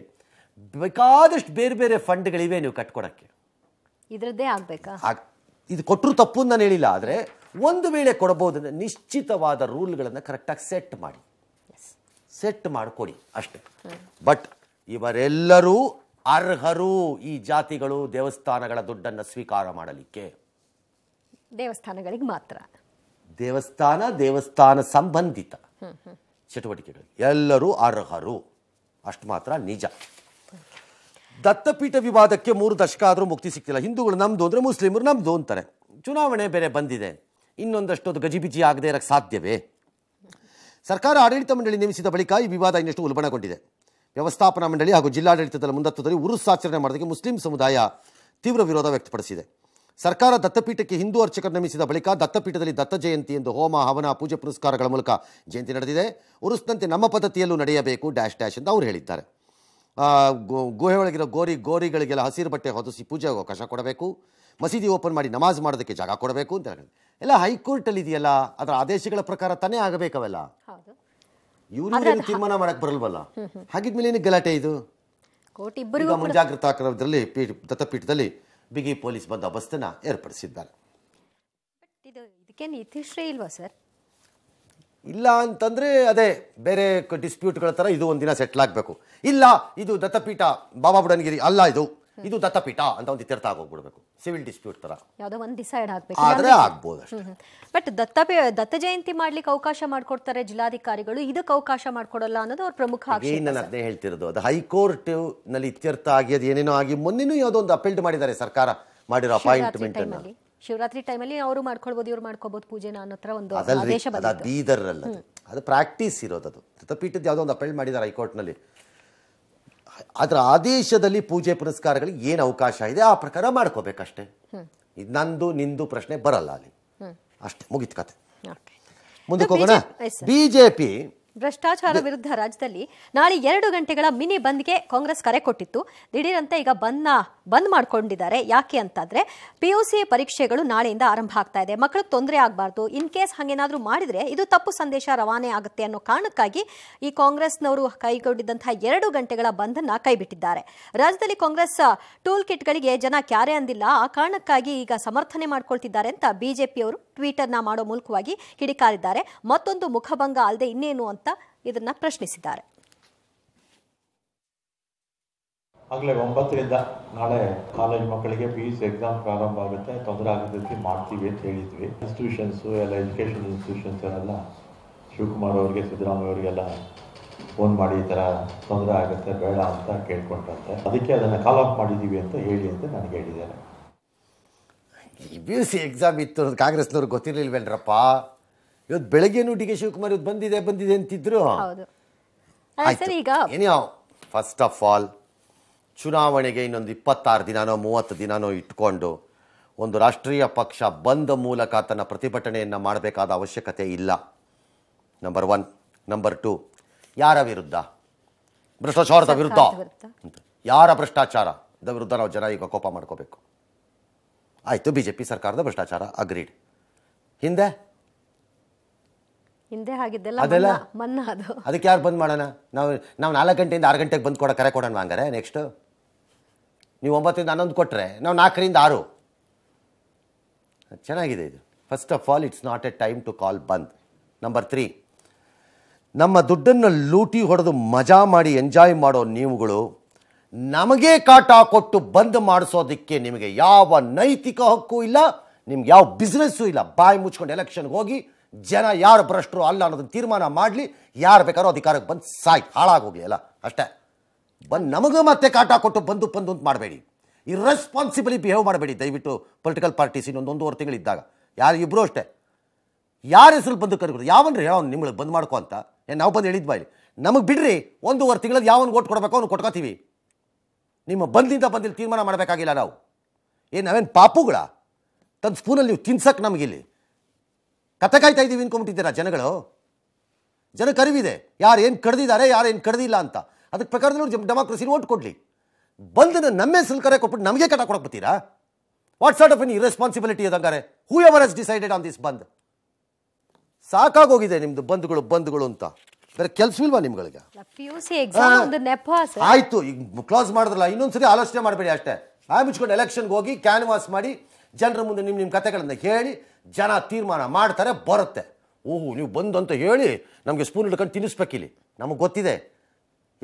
B: ಬೇಕಾದಷ್ಟು ಬೇರೆ ಬೇರೆ ಫಂಡ್ಗಳಿವೆ ನೀವು ಕಟ್ಕೊಡೋಕ್ಕೆ
A: ಇದರದ್ದೇ ಆಗಬೇಕಾ
B: ಇದು ಕೊಟ್ಟರು ತಪ್ಪು ನಾನು ಹೇಳಿಲ್ಲ ಆದರೆ ಒಂದು ವೇಳೆ ಕೊಡಬಹುದನ್ನು ನಿಶ್ಚಿತವಾದ ರೂಲ್ಗಳನ್ನು ಕರೆಕ್ಟಾಗಿ ಸೆಟ್ ಮಾಡಿ ಸೆಟ್ ಮಾಡಿಕೊಡಿ ಅಷ್ಟೆ ಬಟ್ ಇವರೆಲ್ಲರೂ ಅರ್ಹರು ಈ ಜಾತಿಗಳು ದೇವಸ್ಥಾನಗಳ ದುಡ್ಡನ್ನು ಸ್ವೀಕಾರ ಮಾಡಲಿಕ್ಕೆ
A: ದೇವಸ್ಥಾನಗಳಿಗೆ ಮಾತ್ರ
B: ದೇವಸ್ಥಾನ ದೇವಸ್ಥಾನ ಸಂಬಂಧಿತ ಚಟುವಟಿಕೆಗಳು ಎಲ್ಲರೂ ಅರ್ಹರು ಅಷ್ಟು ಮಾತ್ರ ನಿಜ ದತ್ತಪೀಠ ವಿವಾದಕ್ಕೆ ಮೂರು ದಶಕ ಆದರೂ ಮುಕ್ತಿ ಸಿಕ್ತಿಲ್ಲ ಹಿಂದೂಗಳು ನಮ್ದು ಅಂದ್ರೆ ಮುಸ್ಲಿಮರು ನಮ್ದು ಅಂತಾರೆ ಚುನಾವಣೆ ಬೇರೆ ಬಂದಿದೆ ಇನ್ನೊಂದಷ್ಟು ಅದು ಗಜಿಬಿಜಿ ಆಗದೇ ಇರಕ್ಕೆ ಸಾಧ್ಯವೇ ಸರ್ಕಾರ ಆಡಳಿತ ಮಂಡಳಿ ನೇಮಿಸಿದ ಬಳಿಕ ಈ ವಿವಾದ ಇನ್ನಷ್ಟು ಉಲ್ಬಣಗೊಂಡಿದೆ ವ್ಯವಸ್ಥಾಪನಾ ಮಂಡಳಿ ಹಾಗೂ ಜಿಲ್ಲಾಡಳಿತದ ಮುಂದತ್ವದಲ್ಲಿ ಉರುಸಾಚರಣೆ ಮಾಡೋದಕ್ಕೆ ಮುಸ್ಲಿಂ ಸಮುದಾಯ ತೀವ್ರ ವಿರೋಧ ವ್ಯಕ್ತಪಡಿಸಿದೆ ಸರ್ಕಾರ ದತ್ತಪೀಠಕ್ಕೆ ಹಿಂದೂ ಅರ್ಚಕರು ನೇಮಿಸಿದ ಬಳಿಕ ದತ್ತಪೀಠದಲ್ಲಿ ದತ್ತ ಜಯಂತಿ ಎಂದು ಹೋಮ ಹವನ ಪೂಜೆ ಪುರಸ್ಕಾರಗಳ ಮೂಲಕ ಜಯಂತಿ ನಡೆದಿದೆ ಉರುಸ್ನಂತೆ ನಮ್ಮ ಪದ್ಧತಿಯಲ್ಲೂ ನಡೆಯಬೇಕು ಡ್ಯಾಶ್ ಡ್ಯಾಶ್ ಅಂತ ಅವರು ಹೇಳಿದ್ದಾರೆ ಗುಹೆ ಒಳಗಿರೋ ಗೋರಿ ಗೋರಿಗಳಿಗೆಲ್ಲ ಹಸಿರು ಬಟ್ಟೆ ಹೊದಿಸಿ ಪೂಜೆ ಅವಕಾಶ ಕೊಡಬೇಕು ಮಸೀದಿ ಓಪನ್ ಮಾಡಿ ನಮಾಜ್ ಮಾಡೋದಕ್ಕೆ ಜಾಗ ಕೊಡಬೇಕು ಅಂತ ಹೇಳಿ ಎಲ್ಲ ಹೈಕೋರ್ಟಲ್ಲಿ ಇದೆಯಲ್ಲ ಅದರ ಆದೇಶಗಳ ಪ್ರಕಾರ ತಾನೇ ಆಗಬೇಕವೆಲ್ಲ ಇವರು ತೀರ್ಮಾನ ಮಾಡಕ್ಕೆ ಬರಲ್ವಲ್ಲ ಹಾಗಿದ್ಮೇಲೆ ಏನು ಗಲಾಟೆ ಇದು ಮುಂಜಾಗ್ರತಾ ಕ್ರಮದಲ್ಲಿ ದತ್ತಪೀಠದಲ್ಲಿ ಬಿಗಿ ಪೊಲೀಸ್ ಬಂದೋಬಸ್ತನ್ನ ಏರ್ಪಡಿಸಿದ್ದಾರೆ ಇಲ್ವಾ ಸರ್ ಇಲ್ಲ ಅಂತಂದರೆ ಅದೇ ಬೇರೆ ಡಿಸ್ಪ್ಯೂಟ್ಗಳ ಥರ ಇದು ಒಂದಿನ ಸೆಟ್ಲ್ ಆಗಬೇಕು ಇಲ್ಲ ಇದು ದತ್ತಪೀಠ ಬಾಬಾ ಬುಡನಗಿರಿ ಅಲ್ಲ ಇದು ಇದು ದತ್ತಪೀಠ ಅಂತ ಒಂದು ತೀರ್ಥ ಆಗೋಗ್ಬಿಡ್ಬೇಕು ಸಿವಿಲ್ ಡಿಸ್ಪ್ಯೂಟ್ ತರ
A: ಯಾವುದೋ ಒಂದು ಡಿಸೈಡ್ ಆಗಬೇಕು ಆದ್ರೆ ಆಗ್ಬೋದು ಬಟ್ ದತ್ತಪೇ ದತ್ತ ಜಯಂತಿ ಮಾಡ್ಲಿಕ್ಕೆ ಅವಕಾಶ ಮಾಡ್ಕೊಡ್ತಾರೆ ಜಿಲ್ಲಾಧಿಕಾರಿಗಳು ಇದಕ್ಕೆ ಅವಕಾಶ ಮಾಡ್ಕೊಡಲ್ಲ ಅನ್ನೋದು ಅವ್ರ ಪ್ರಮುಖ
B: ಅದೇ ಹೇಳ್ತಿರೋದು ಅದು ಹೈಕೋರ್ಟ್ ನಲ್ಲಿ ಇತ್ಯರ್ಥ ಆಗಿ ಅದು ಏನೇನೋ ಆಗಿ ಮೊನ್ನೆನೂ ಯಾವುದೋ ಒಂದು ಅಪೀಲ್ಡ್ ಮಾಡಿದ್ದಾರೆ ಸರ್ಕಾರ ಮಾಡಿರೋ ಅಪಾಯಿಂಟ್ಮೆಂಟ್ ಅನ್ನ
A: ಶಿವರಾತ್ರಿ ಟೈಮಲ್ಲಿ ಅವರು ಮಾಡ್ಕೊಳ್ಬೋದು ಇವ್ರು ಮಾಡ್ಕೋಬಹುದು ಪೂಜೆನ ಅನ್ನೋ ಥರ ಒಂದು ಆದೇಶ ಅದು ಬೀದರ್ ಅಲ್ಲ
B: ಅದು ಪ್ರಾಕ್ಟೀಸ್ ಇರೋದು ಅದು ದತ್ತಪೀಠದ ಯಾವುದೋ ಒಂದು ಅಪೀಲ್ ಮಾಡಿದ್ದಾರೆ ಹೈಕೋರ್ಟ್ನಲ್ಲಿ ಅದರ ಆದೇಶದಲ್ಲಿ ಪೂಜೆ ಪುರಸ್ಕಾರಗಳಿಗೆ ಏನು ಅವಕಾಶ ಇದೆ ಆ ಪ್ರಕಾರ ಮಾಡ್ಕೋಬೇಕಷ್ಟೇ ಇದು ನಂದು ನಿಂದು ಪ್ರಶ್ನೆ ಬರಲ್ಲ ಅಲ್ಲಿ ಅಷ್ಟೇ ಮುಗಿತ್ ಕತೆ ಮುಂದಕ್ಕೆ ಹೋಗೋಣ ಬಿ ಜೆ ಪಿ
A: ಭ್ರಷ್ಟಾಚಾರ ವಿರುದ್ಧ ರಾಜ್ಯದಲ್ಲಿ ನಾಳೆ ಎರಡು ಗಂಟೆಗಳ ಮಿನಿ ಬಂದ್ಗೆ ಕಾಂಗ್ರೆಸ್ ಕರೆ ಕೊಟ್ಟಿತ್ತು ದಿಢೀರಂತೆ ಈಗ ಬಂದ್ ಬಂದ್ ಮಾಡ್ಕೊಂಡಿದ್ದಾರೆ ಯಾಕೆ ಅಂತಂದ್ರೆ ಪಿ ಯು ಸಿ ಪರೀಕ್ಷೆಗಳು ನಾಳೆಯಿಂದ ಆರಂಭ ಆಗ್ತಾ ಇದೆ ಮಕ್ಕಳು ತೊಂದರೆ ಆಗಬಾರ್ದು ಇನ್ ಕೇಸ್ ಹಾಗೇನಾದರೂ ಮಾಡಿದ್ರೆ ಇದು ತಪ್ಪು ಸಂದೇಶ ರವಾನೆ ಆಗುತ್ತೆ ಅನ್ನೋ ಕಾರಣಕ್ಕಾಗಿ ಈ ಕಾಂಗ್ರೆಸ್ನವರು ಕೈಗೊಂಡಿದ್ದಂತಹ ಎರಡು ಗಂಟೆಗಳ ಬಂದನ್ನ ಕೈಬಿಟ್ಟಿದ್ದಾರೆ ರಾಜ್ಯದಲ್ಲಿ ಕಾಂಗ್ರೆಸ್ ಟೂಲ್ ಕಿಟ್ಗಳಿಗೆ ಜನ ಕ್ಯಾರೆ ಅಂದಿಲ್ಲ ಆ ಕಾರಣಕ್ಕಾಗಿ ಈಗ ಸಮರ್ಥನೆ ಮಾಡ್ಕೊಳ್ತಿದ್ದಾರೆ ಅಂತ ಬಿಜೆಪಿಯವರು ಟ್ವೀಟರ್ನ ಮಾಡೋ ಮೂಲಕವಾಗಿ ಕಿಡಿಕಾರಿದ್ದಾರೆ ಮತ್ತೊಂದು ಮುಖಭಂಗ ಅಲ್ಲದೆ ಇನ್ನೇನು ಅಂತ ಇದನ್ನು ಪ್ರಶ್ನಿಸಿದ್ದಾರೆ
B: ಆಗಲೇ ಒಂಬತ್ತರಿಂದ ನಾಳೆ ಕಾಲೇಜ್ ಮಕ್ಕಳಿಗೆ ಪಿ ಯು ಸಿ ಎಕ್ಸಾಮ್ ಪ್ರಾರಂಭ ಆಗುತ್ತೆ ತೊಂದರೆ ಆಗದ ಮಾಡ್ತೀವಿ ಅಂತ ಹೇಳಿದ್ವಿ ಇನ್ಸ್ಟಿಟ್ಯೂಷನ್ಸು ಎಲ್ಲ ಎಜುಕೇಷನ್ ಇನ್ಸ್ಟಿಟ್ಯೂಷನ್ಸ್ ಅವರೆಲ್ಲ ಶಿವಕುಮಾರ್ ಅವರಿಗೆ ಸಿದ್ದರಾಮಯ್ಯ ಅವರಿಗೆಲ್ಲ ಫೋನ್ ಮಾಡಿ ಈ ಥರ ತೊಂದರೆ ಆಗುತ್ತೆ ಬೇಡ ಅಂತ ಕೇಳ್ಕೊಂಡ್ರಂತೆ ಅದಕ್ಕೆ ಅದನ್ನು ಕಾಲ್ ಆಫ್ ಮಾಡಿದ್ದೀವಿ ಅಂತ ಹೇಳಿ ಅಂತ ನನಗೆ ಹೇಳಿದ್ದಾರೆ ಪಿ ಯು ಸಿ ಎಕ್ಸಾಮ್ ಇತ್ತು ಕಾಂಗ್ರೆಸ್ನವ್ರಿಗೆ ಗೊತ್ತಿರಲಿಲ್ವೇನ್ರಪ್ಪ ಇವತ್ತು ಬೆಳಗ್ಗೆನೂ ಡಿ ಕೆ ಶಿವಕುಮಾರ್ ಇವತ್ತು ಬಂದಿದೆ ಬಂದಿದೆ ಅಂತಿದ್ರು ಈಗ ಫಸ್ಟ್ ಆಫ್ ಆಲ್ ಚುನಾವಣೆಗೆ ಇನ್ನೊಂದು ಇಪ್ಪತ್ತಾರು ದಿನನೋ ಮೂವತ್ತು ದಿನನೋ ಇಟ್ಕೊಂಡು ಒಂದು ರಾಷ್ಟ್ರೀಯ ಪಕ್ಷ ಬಂದ ಮೂಲಕ ತನ್ನ ಪ್ರತಿಭಟನೆಯನ್ನು ಮಾಡಬೇಕಾದ ಅವಶ್ಯಕತೆ ಇಲ್ಲ ನಂಬರ್ ಒನ್ ನಂಬರ್ ಟು ಯಾರ ವಿರುದ್ಧ ಭ್ರಷ್ಟಾಚಾರದ ವಿರುದ್ಧ ಯಾರ ಭ್ರಷ್ಟಾಚಾರ ವಿರುದ್ಧ ನಾವು ಜನ ಈಗ ಕೋಪ ಮಾಡ್ಕೋಬೇಕು ಆಯಿತು ಬಿ ಜೆ ಪಿ ಸರ್ಕಾರದ ಭ್ರಷ್ಟಾಚಾರ ಅಗ್ರೀಡ್ ಹಿಂದೆ
A: ಹಿಂದೆ ಹಾಗಿದ್ದೆಲ್ಲ ಅದೆಲ್ಲ ಮನ್ನ ಅದು
B: ಅದಕ್ಕೆ ಯಾರು ಬಂದ್ ಮಾಡೋಣ ನಾವು ನಾವು ನಾಲ್ಕು ಗಂಟೆಯಿಂದ ಆರು ಗಂಟೆಗೆ ಬಂದು ಕೊಡೋ ಕರೆ ಕೊಡೋಣ ಹಂಗಾರೆ ನೆಕ್ಸ್ಟು ನೀವು ಒಂಬತ್ತರಿಂದ ಹನ್ನೊಂದು ಕೊಟ್ಟರೆ ನಾವು ನಾಲ್ಕರಿಂದ ಆರು ಚೆನ್ನಾಗಿದೆ ಇದು first of all it's not a time to call bandh number three ನಮ್ಮ ದುಡ್ಡನ್ನು ಲೂಟಿ ಹೊಡೆದು ಮಜಾ ಮಾಡಿ ಎಂಜಾಯ್ ಮಾಡೋ ನೀವುಗಳು ನಮಗೆ ಕಾಟ ಕೊಟ್ಟು ಬಂದ್ ಮಾಡಿಸೋದಕ್ಕೆ ನಿಮಗೆ ಯಾವ ನೈತಿಕ ಹಕ್ಕು ಇಲ್ಲ ನಿಮ್ಗೆ ಯಾವ ಬಿಸ್ನೆಸ್ಸು ಇಲ್ಲ ಬಾಯಿ ಮುಚ್ಕೊಂಡು ಎಲೆಕ್ಷನ್ಗೆ ಹೋಗಿ ಜನ ಯಾರು ಭ್ರಷ್ಟರು ಅಲ್ಲ ಅನ್ನೋದನ್ನು ತೀರ್ಮಾನ ಮಾಡಲಿ ಯಾರು ಬೇಕಾದ್ರೂ ಅಧಿಕಾರಕ್ಕೆ ಬಂದು ಸಾಯ್ ಹಾಳಾಗೋಗ್ಲಿ ಅಲ್ಲ ಅಷ್ಟೇ ಬಂದು ನಮಗೂ ಮತ್ತೆ ಕಾಟ ಕೊಟ್ಟು ಬಂದು ಬಂದು ಅಂತ ಮಾಡಬೇಡಿ ಇರ್ರೆಸ್ಪಾನ್ಸಿಬಲಿ ಬಿಹೇವ್ ಮಾಡಬೇಡಿ ದಯವಿಟ್ಟು ಪೊಲಿಟಿಕಲ್ ಪಾರ್ಟೀಸ್ ಇನ್ನೊಂದು ಒಂದೂವರೆ ತಿಂಗಳಿದ್ದಾಗ ಯಾರು ಇಬ್ಬರು ಅಷ್ಟೇ ಯಾರ ಹೆಸರು ಬಂದು ಕರ್ಕೊಂಡು ಯಾವನ್ರಿ ಯಾವ ನಿಮ್ಮಳು ಬಂದು ಮಾಡ್ಕೋ ಅಂತ ಏನು ನಾವು ಬಂದು ಹೇಳಿದ್ವಾ ಇಲ್ಲಿ ನಮಗೆ ಬಿಡ್ರಿ ಒಂದೂವರೆ ತಿಂಗಳಲ್ಲಿ ಯಾವನ್ ಓಟ್ ಕೊಡ್ಬೇಕು ಅವ್ನು ಕೊಟ್ಕೋತೀವಿ ನಿಮ್ಮ ಬಂದಿಂದ ಬಂದಿಲ್ಲಿ ತೀರ್ಮಾನ ಮಾಡಬೇಕಾಗಿಲ್ಲ ನಾವು ಏನು ನಾವೇನು ಪಾಪುಗಳ ತನ್ನ ಸ್ಪೂನಲ್ಲಿ ನೀವು ತಿನ್ಸಕ್ಕೆ ನಮಗಿಲ್ಲಿ ಕತೆ ಕಾಯ್ತಾ ಇದ್ದೀವಿ ಅನ್ಕೊಂಬಿಟ್ಟಿದ್ದೀರಾ ಜನಗಳು ಕರಿವಿದೆ ಯಾರು ಯಾರೇನು ಕಡ್ದಿದ್ದಾರೆ ಯಾರೇನು ಕಡ್ದಿಲ್ಲ ಅಂತ ಅದಕ್ಕೆ ಪ್ರಕಾರದಲ್ಲಿ ಡೆಮಾಕ್ರಸಿನ ಓಟ್ ಕೊಡಲಿ ಬಂದನ್ನು ನಮ್ಮೇ ಕರೆ ಕೊಟ್ಬಿಟ್ಟು ನಮಗೆ ಕಟ ಕೊಡಕ್ಬಿಡ್ತೀರಾ what sort of an irresponsibility ಅದಂಗಾರೆ whoever has decided on this bandh ಸಾಕಾಗೋಗಿದೆ ನಿಮ್ದು ಬಂದ್ಗಳು ಬಂದ್ಗಳು ಅಂತ ಬೇರೆ ಕೆಲಸವಿಲ್ವಾ ನಿಮ್ಗಳಿಗೆ ಆಯ್ತು ಈಗ ಕ್ಲೋಸ್ ಮಾಡಿದ್ರಲ್ಲ ಇನ್ನೊಂದ್ಸರಿ ಆಲೋಚನೆ ಮಾಡಬೇಡಿ ಅಷ್ಟೇ ಆಯ್ ಎಲೆಕ್ಷನ್ಗೆ ಹೋಗಿ ಕ್ಯಾನ್ವಾಸ್ ಮಾಡಿ ಜನರ ಮುಂದೆ ನಿಮ್ಮ ನಿಮ್ಮ ಕತೆಗಳನ್ನ ಹೇಳಿ ಜನ ತೀರ್ಮಾನ ಮಾಡ್ತಾರೆ ಬರುತ್ತೆ ಓಹ್ ನೀವು ಬಂದು ಅಂತ ಹೇಳಿ ನಮಗೆ ಸ್ಪೂನ್ ಹಿಡ್ಕೊಂಡು ತಿನ್ನಿಸ್ಬೇಕಿಲ್ಲಿ ನಮಗೆ ಗೊತ್ತಿದೆ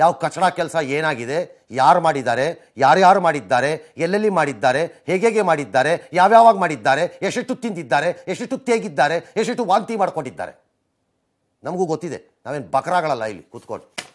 B: ಯಾವ ಕಚಡ ಕೆಲಸ ಏನಾಗಿದೆ ಯಾರು ಮಾಡಿದ್ದಾರೆ ಯಾರ್ಯಾರು ಮಾಡಿದ್ದಾರೆ ಎಲ್ಲೆಲ್ಲಿ ಮಾಡಿದ್ದಾರೆ ಹೇಗೆ ಮಾಡಿದ್ದಾರೆ ಯಾವ್ಯಾವಾಗ ಮಾಡಿದ್ದಾರೆ ಎಷ್ಟೆಷ್ಟು ತಿಂದಿದ್ದಾರೆ ಎಷ್ಟೆಷ್ಟು ತೇಗಿದ್ದಾರೆ ಎಷ್ಟೆಷ್ಟು ವಾಂತಿ ಮಾಡ್ಕೊಂಡಿದ್ದಾರೆ ನಮಗೂ ಗೊತ್ತಿದೆ ನಾವೇನು ಬಕರಾಗಳಲ್ಲ ಇಲ್ಲಿ ಕೂತ್ಕೊಂಡು